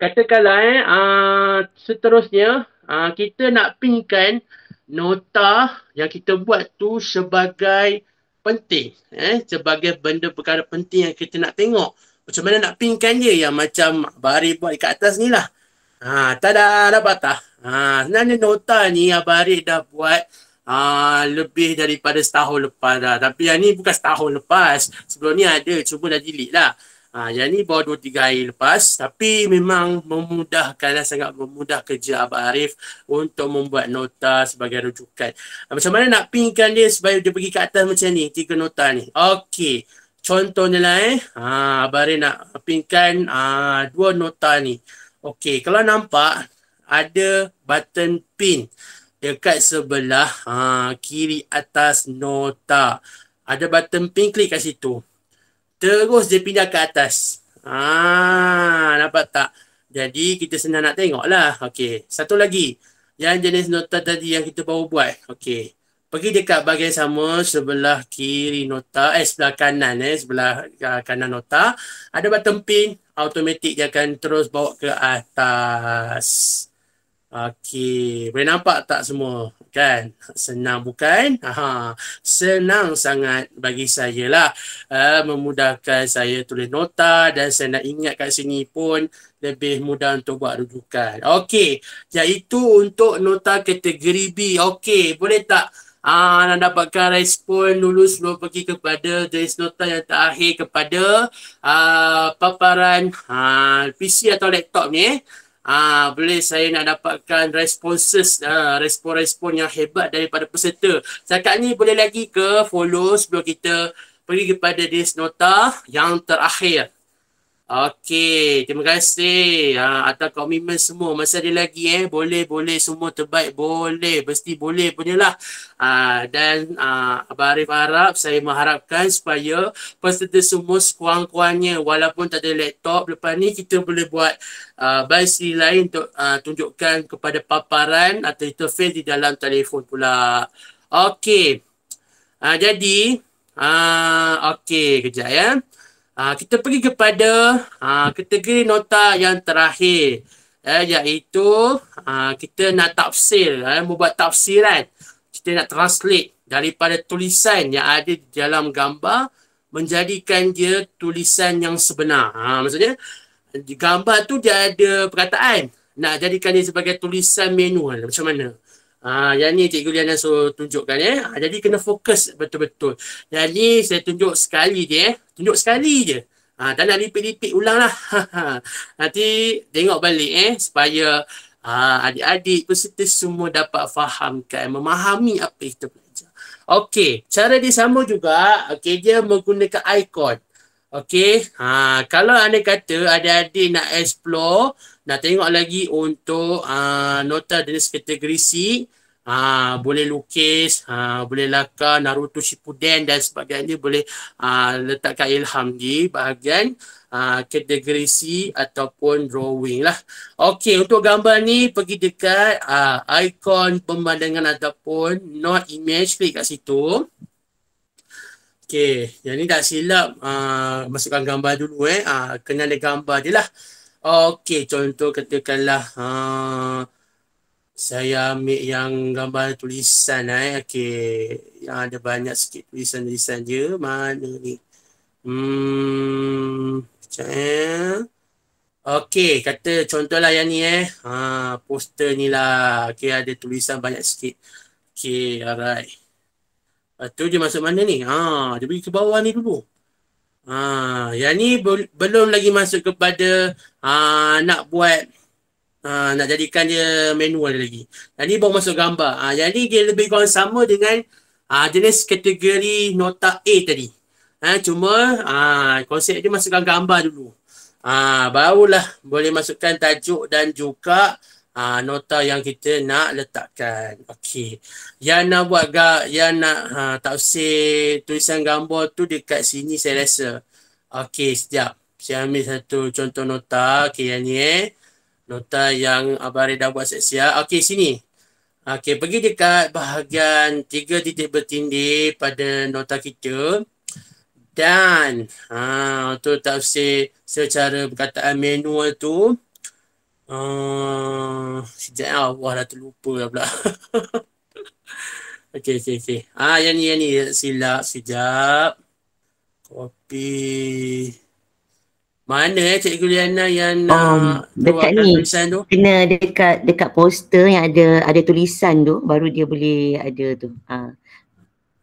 Speaker 2: katakanlah eh, aa, ah, seterusnya aa, ah, kita nak pingkan nota yang kita buat tu sebagai penting eh sebagai benda perkara penting yang kita nak tengok macam mana nak pingkan dia yang macam Abari buat dekat atas ni lah ha, tada dah patah ha, sebenarnya nota ni Abari dah buat ha, lebih daripada setahun lepas dah tapi yang ni bukan setahun lepas sebelum ni ada cuba dah delete lah Ha, yang ni baru 2-3 hari lepas tapi memang memudahkan lah, sangat memudah kerja Abah Arif untuk membuat nota sebagai rujukan. Ha, macam mana nak pinkan dia supaya dia pergi ke atas macam ni, tiga nota ni. Okey, contohnya lah eh. Ha, Abang Arif nak pinkan ha, dua nota ni. Okey, kalau nampak ada button pin dekat sebelah ha, kiri atas nota. Ada button pin, klik kat situ. Terus dia pindah ke atas. Ah, nampak tak? Jadi kita senang nak tengok lah. Okey. Satu lagi. Yang jenis nota tadi yang kita baru buat. Okey. Pergi dekat bahagian sama sebelah kiri nota. Eh, sebelah kanan eh. Sebelah uh, kanan nota. Ada button pin. Automatik dia akan terus bawa ke atas. Okey, boleh nampak tak semua kan? Senang bukan? Aha. Senang sangat bagi saya lah. Uh, memudahkan saya tulis nota dan saya nak ingat kat sini pun lebih mudah untuk buat rujukan. Okey, iaitu untuk nota kategori B. Okey, boleh tak Ah, uh, nak dapatkan respon dulu sebelum pergi kepada jenis nota yang terakhir kepada uh, paparan uh, ah, PC atau laptop ni. Eh. Ah uh, boleh saya nak dapatkan responses uh, respon-respon yang hebat daripada peserta. Setakat ni boleh lagi ke follow sebelum kita pergi kepada this nota yang terakhir. Okey, terima kasih ha, atas komitmen semua. Masa dia lagi eh, boleh-boleh semua terbaik, boleh, mesti boleh punyalah. Ha, dan ha, Abang Arif harap, saya mengharapkan supaya peserta semua sekurang-kurangnya walaupun tak ada laptop, lepas ni kita boleh buat uh, ha, bahasa lain untuk uh, tunjukkan kepada paparan atau interface di dalam telefon pula. Okey, ha, jadi, ha, okey, kejap ya. Eh. Ah, kita pergi kepada uh, kategori nota yang terakhir eh, iaitu uh, kita nak tafsir, eh, membuat tafsiran. Kita nak translate daripada tulisan yang ada di dalam gambar menjadikan dia tulisan yang sebenar. Ha, maksudnya gambar tu dia ada perkataan nak jadikan dia sebagai tulisan manual macam mana? Ah, yang ni Cikgu Liana so tunjukkan eh. Ha, jadi kena fokus betul-betul. Jadi saya tunjuk sekali dia, eh. Tunjuk sekali je. Ha, tak nak lipit-lipit ulang lah. Nanti tengok balik eh. Supaya ha, adik-adik peserta semua dapat fahamkan. Memahami apa kita belajar. Okey. Cara dia sama juga. Okey dia menggunakan icon. Okey, ha, kalau anda kata ada adik nak explore, nak tengok lagi untuk ha, nota jenis kategori C, ha, boleh lukis, ha, boleh lakar Naruto Shippuden dan sebagainya, boleh ha, letakkan ilham di bahagian ha, kategori C ataupun drawing lah. Okey, untuk gambar ni pergi dekat ha, ikon pemandangan ataupun not image, klik kat situ. Okey, yang ni tak silap uh, masukkan gambar dulu eh. Uh, ada gambar dia lah. Okey, contoh katakanlah uh, saya ambil yang gambar tulisan eh. Okey, yang ada banyak sikit tulisan-tulisan je Mana ni? Hmm, macam eh. Okey, kata contohlah yang ni eh. Ha, poster ni lah. Okey, ada tulisan banyak sikit. Okey, alright. Itu dia masuk mana ni? Ha, dia pergi ke bawah ni dulu. Ha, yang ni bel- belum lagi masuk kepada ha, nak buat ha, nak jadikan dia manual lagi. Yang ni baru masuk gambar. Ha, yang ni dia lebih kurang sama dengan ha, jenis kategori nota A tadi. Ha, cuma ha, konsep dia masukkan gambar dulu. Ha, barulah boleh masukkan tajuk dan juga uh, nota yang kita nak letakkan. Okey. Yang nak buat gak, yang nak ha, tafsir tulisan gambar tu dekat sini saya rasa. Okey, sekejap. Saya ambil satu contoh nota. Okey, yang ni eh. Nota yang Abah Ray buat siap-siap. Okey, sini. Okey, pergi dekat bahagian tiga titik bertindih pada nota kita. Dan ha, untuk tafsir secara perkataan manual tu, Uh, ah, sekejap lah Wah dah terlupa lah pula Okay okay okay Ah yang ni yang ni Silap sekejap Kopi Mana eh Cikgu Liana yang nak um, Dekat ni tu? Kena
Speaker 1: dekat dekat poster yang ada Ada tulisan tu Baru dia boleh ada tu ha.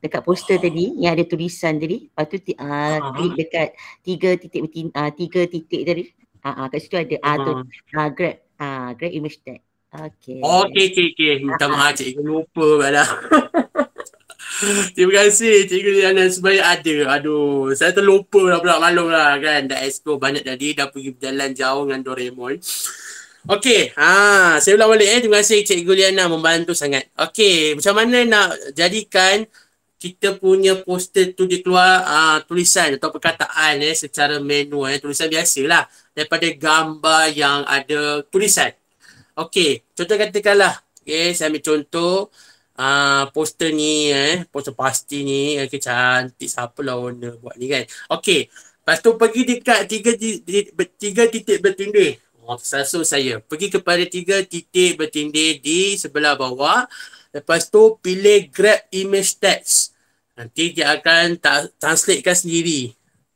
Speaker 1: Dekat poster oh. tadi Yang ada tulisan tadi Lepas tu uh, uh-huh. klik dekat Tiga titik uh, Tiga titik tadi Ah, ah, uh, kat situ ada. Ah, tu. Hmm. Ah, uh, grab. Ah, uh, grab image tag. Okay. Oh, okay, okay,
Speaker 2: okay. Minta maaf cikgu lupa pada. Terima kasih Cikgu Liana sebenarnya ada. Aduh, saya terlupa lah pula malam lah kan. Dah explore banyak tadi. Dah pergi berjalan jauh dengan Doraemon. Okay, ah, saya ulang balik eh. Terima kasih Cikgu Liana membantu sangat. Okay, macam mana nak jadikan kita punya poster tu dikeluar uh, ah, tulisan atau perkataan eh secara manual eh. Tulisan biasa lah daripada gambar yang ada tulisan. Okey, contoh katakanlah. Okey, saya ambil contoh. Uh, poster ni eh, poster pasti ni eh, okay, cantik siapa lah owner buat ni kan Okey, lepas tu pergi dekat tiga, tiga, titik bertindih oh, sasur saya, pergi kepada tiga titik bertindih di sebelah bawah lepas tu pilih grab image text nanti dia akan ta- translatekan sendiri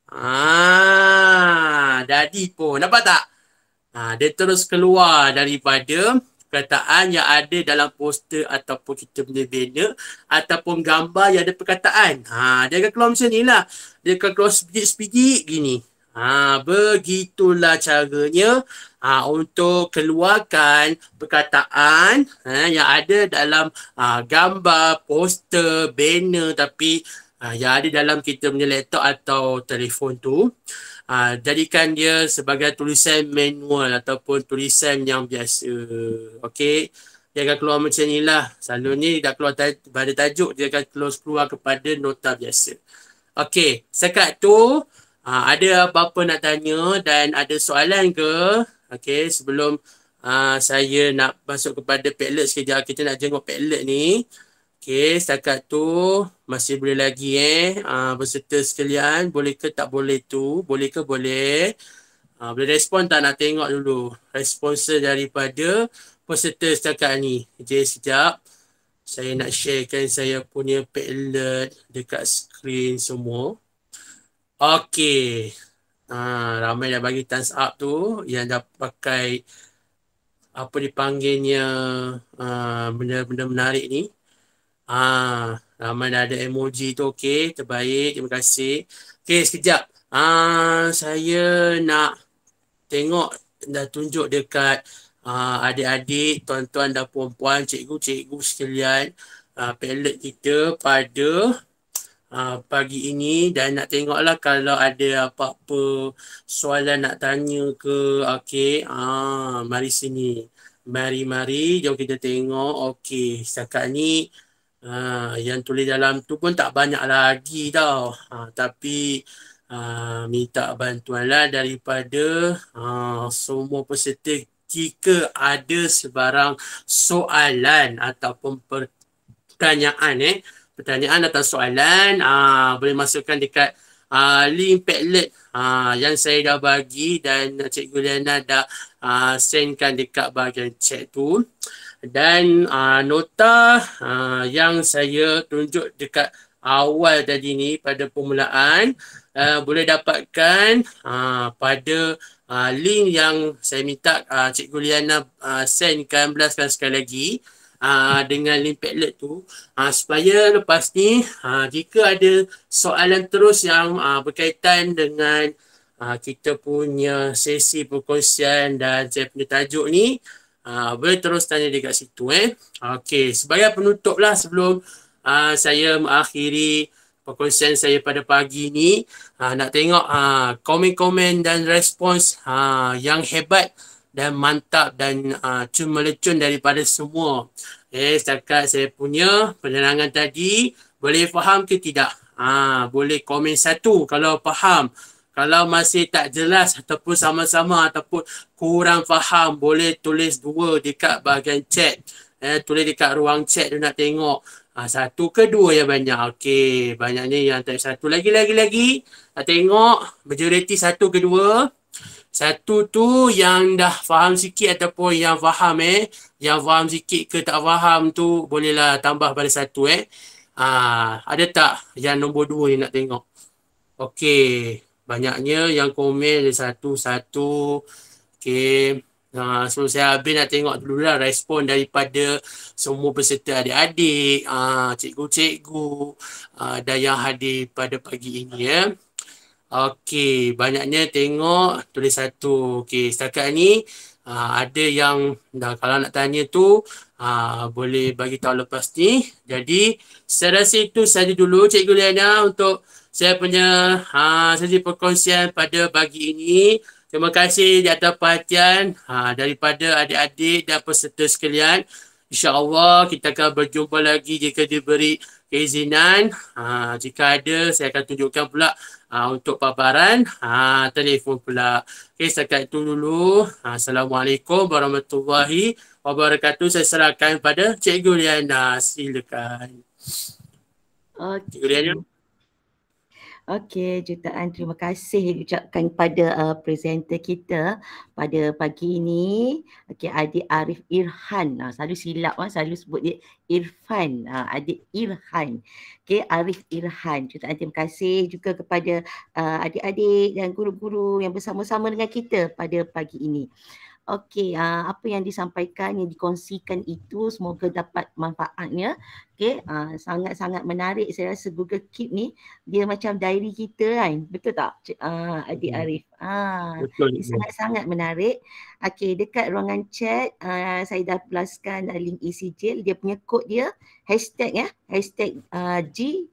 Speaker 2: Ah, jadi pun. Nampak tak? Ah, dia terus keluar daripada perkataan yang ada dalam poster ataupun kita punya banner ataupun gambar yang ada perkataan. Ha, dia akan keluar macam ni lah. Dia akan keluar sepijik-sepijik gini. Ha, begitulah caranya ha, untuk keluarkan perkataan ha, yang ada dalam ha, gambar, poster, banner tapi uh, yang ada dalam kita punya laptop atau telefon tu uh, jadikan dia sebagai tulisan manual ataupun tulisan yang biasa okey dia akan keluar macam ni lah. Selalunya dia dah keluar pada tajuk, dia akan keluar keluar kepada nota biasa. Okey, sekat tu aa, ah, ada apa-apa nak tanya dan ada soalan ke? Okey, sebelum aa, saya nak masuk kepada Padlet sekejap, kita nak jenguk Padlet ni. Okey, setakat tu masih boleh lagi eh. Uh, berserta sekalian, boleh ke tak boleh tu? Boleh ke boleh? Uh, boleh respon tak nak tengok dulu responser daripada peserta setakat ni. Jadi sekejap, saya nak sharekan saya punya padlet dekat screen semua. Okey. Uh, ramai dah bagi thumbs up tu yang dah pakai apa dipanggilnya uh, benda-benda menarik ni. Ah, ramai dah ada emoji tu okey, terbaik. Terima kasih. Okey, sekejap. Ah, saya nak tengok dah tunjuk dekat ah, adik-adik, tuan-tuan dan puan-puan, cikgu-cikgu sekalian, ah, palet kita pada ah, pagi ini dan nak tengoklah kalau ada apa-apa soalan nak tanya ke. Okey, ah, mari sini. Mari-mari, jom kita tengok. Okey, setakat ni Ha, yang tulis dalam tu pun tak banyak lagi tau. Ha, tapi ha, minta bantuanlah daripada ha, semua peserta jika ada sebarang soalan ataupun pertanyaan eh. Pertanyaan atau soalan ha, boleh masukkan dekat ha, link padlet ha, yang saya dah bagi dan Cikgu Liana dah ha, sendkan dekat bahagian chat tu dan uh, nota uh, yang saya tunjuk dekat awal tadi ni pada permulaan uh, boleh dapatkan uh, pada uh, link yang saya minta uh, Cikgu Liana uh, sendkan, belaskan sekali lagi uh, dengan link padlet tu uh, supaya lepas ni uh, jika ada soalan terus yang uh, berkaitan dengan uh, kita punya sesi perkongsian dan saya punya tajuk ni Uh, boleh terus tanya dekat situ eh. Okey, sebagai penutup lah sebelum uh, saya mengakhiri perkongsian saya pada pagi ni. Uh, nak tengok uh, komen-komen dan respons uh, yang hebat dan mantap dan uh, cuma lecun daripada semua. Eh, setakat saya punya penerangan tadi, boleh faham ke tidak? Ah, uh, boleh komen satu kalau faham. Kalau masih tak jelas ataupun sama-sama ataupun kurang faham boleh tulis dua dekat bahagian chat. Eh, tulis dekat ruang chat tu nak tengok. Ha, satu ke dua yang banyak. Okey, banyaknya yang type satu. Lagi-lagi-lagi nak tengok majoriti satu ke dua. Satu tu yang dah faham sikit ataupun yang faham eh. Yang faham sikit ke tak faham tu bolehlah tambah pada satu eh. Ha, ada tak yang nombor dua yang nak tengok? Okey. Banyaknya yang komen dia satu-satu. Okay. Ha, ah, sebelum saya habis nak tengok dulu lah respon daripada semua peserta adik-adik, ha, cikgu-cikgu ha, dan yang hadir pada pagi ini ya. Okey, banyaknya tengok tulis satu. Okey, setakat ni ha, ada yang dah kalau nak tanya tu ha, boleh bagi tahu lepas ni. Jadi, saya rasa itu saja dulu Cikgu Liana untuk saya punya ha, sesi perkongsian pada pagi ini. Terima kasih di atas perhatian ha, daripada adik-adik dan peserta sekalian. InsyaAllah kita akan berjumpa lagi jika diberi keizinan. Ha, jika ada, saya akan tunjukkan pula ha, untuk paparan ha, telefon pula. Okay, setakat itu dulu. Ha, Assalamualaikum warahmatullahi wabarakatuh. Saya serahkan pada Cikgu Liana. Silakan.
Speaker 1: Okay. Cikgu Liana. Okey, jutaan terima kasih diucapkan kepada uh, presenter kita pada pagi ini. Okey, adik Arif Irhan. Uh, selalu silap kan, selalu sebut dia Irfan. Uh, adik Irhan. Okey, Arif Irhan. Jutaan terima kasih juga kepada uh, adik-adik dan guru-guru yang bersama-sama dengan kita pada pagi ini. Okey, uh, apa yang disampaikan, yang dikongsikan itu semoga dapat manfaatnya. Okey, uh, sangat-sangat menarik saya rasa Google Keep ni dia macam diary kita kan. Betul tak Cik, uh, Adik hmm. Arif? Uh, Betul. Sangat-sangat menarik. Okey, dekat ruangan chat uh, saya dah pulaskan link e Dia punya kod dia hashtag ya, hashtag uh, G.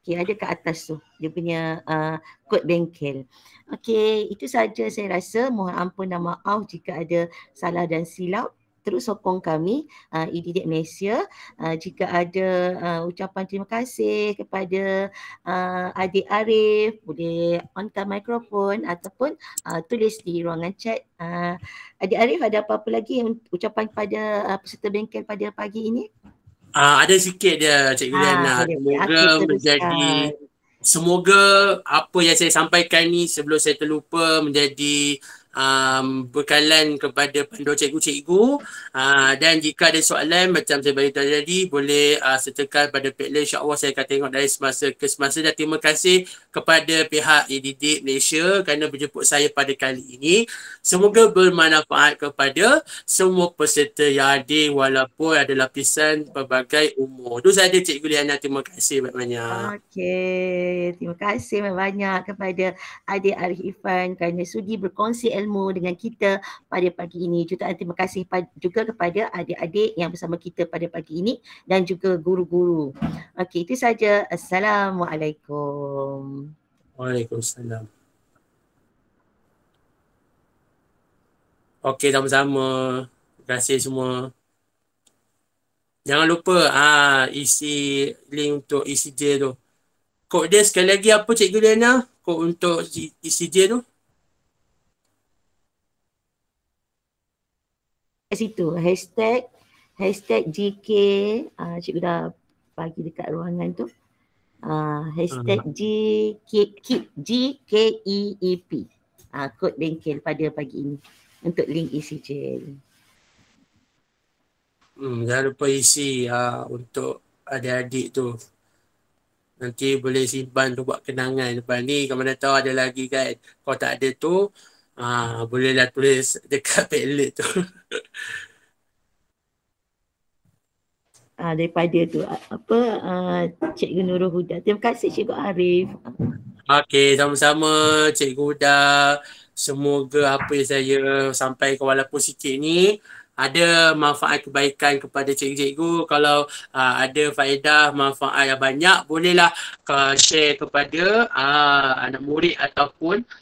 Speaker 1: Okey, ada kat atas tu. Dia punya uh, kod bengkel. Okey, itu saja saya rasa. Mohon ampun dan maaf jika ada salah dan silap. Terus sokong kami uh, IDDIC e Malaysia. Uh, jika ada uh, ucapan terima kasih kepada uh, adik Arif, boleh on the microphone ataupun uh, tulis di ruangan chat. Uh, adik Arif ada apa-apa lagi ucapan kepada uh, peserta bengkel pada pagi ini?
Speaker 2: Uh, ada sikit dia Cikgu ha, Diana. Semoga menjadi semoga apa yang saya sampaikan ni sebelum saya terlupa menjadi um, bekalan kepada pandu cikgu-cikgu uh, dan jika ada soalan macam saya beritahu tadi boleh uh, sertakan pada Padlet insyaAllah saya akan tengok dari semasa ke semasa dan terima kasih kepada pihak EDD Malaysia kerana berjemput saya pada kali ini semoga bermanfaat kepada semua peserta yang ada walaupun ada lapisan pelbagai umur tu saya ada Cikgu Liana terima kasih banyak-banyak
Speaker 1: okay. terima kasih banyak-banyak kepada adik Arif Ifan kerana sudi berkongsi ilmu dengan kita pada pagi ini. Jutaan terima kasih juga kepada adik-adik yang bersama kita pada pagi ini dan juga guru-guru. Okey, itu saja. Assalamualaikum.
Speaker 2: Waalaikumsalam. Okey, sama-sama. Terima kasih semua. Jangan lupa ah isi link untuk isi dia tu. Kod dia sekali lagi apa Cikgu Diana? Kod untuk isi dia
Speaker 1: tu? kat situ hashtag hashtag GK. uh, ah, cikgu dah bagi dekat ruangan tu uh, hashtag GK hmm. J K E E P uh, kod bengkel pada pagi ini untuk link isi jail.
Speaker 2: Hmm, jangan lupa isi uh, untuk adik-adik tu. Nanti boleh simpan tu buat kenangan. Lepas ni kalau mana tahu ada lagi kan. Kalau tak ada tu, Ah, bolehlah tulis dekat Padlet tu.
Speaker 1: ah, daripada tu ah, apa ah, Cikgu Nurul Huda. Terima kasih Cikgu Arif.
Speaker 2: Okey, sama-sama Cikgu Huda. Semoga apa yang saya sampaikan walaupun sikit ni ada manfaat kebaikan kepada cikgu-cikgu kalau aa, ah, ada faedah manfaat yang
Speaker 1: banyak bolehlah uh, share kepada aa, anak murid ataupun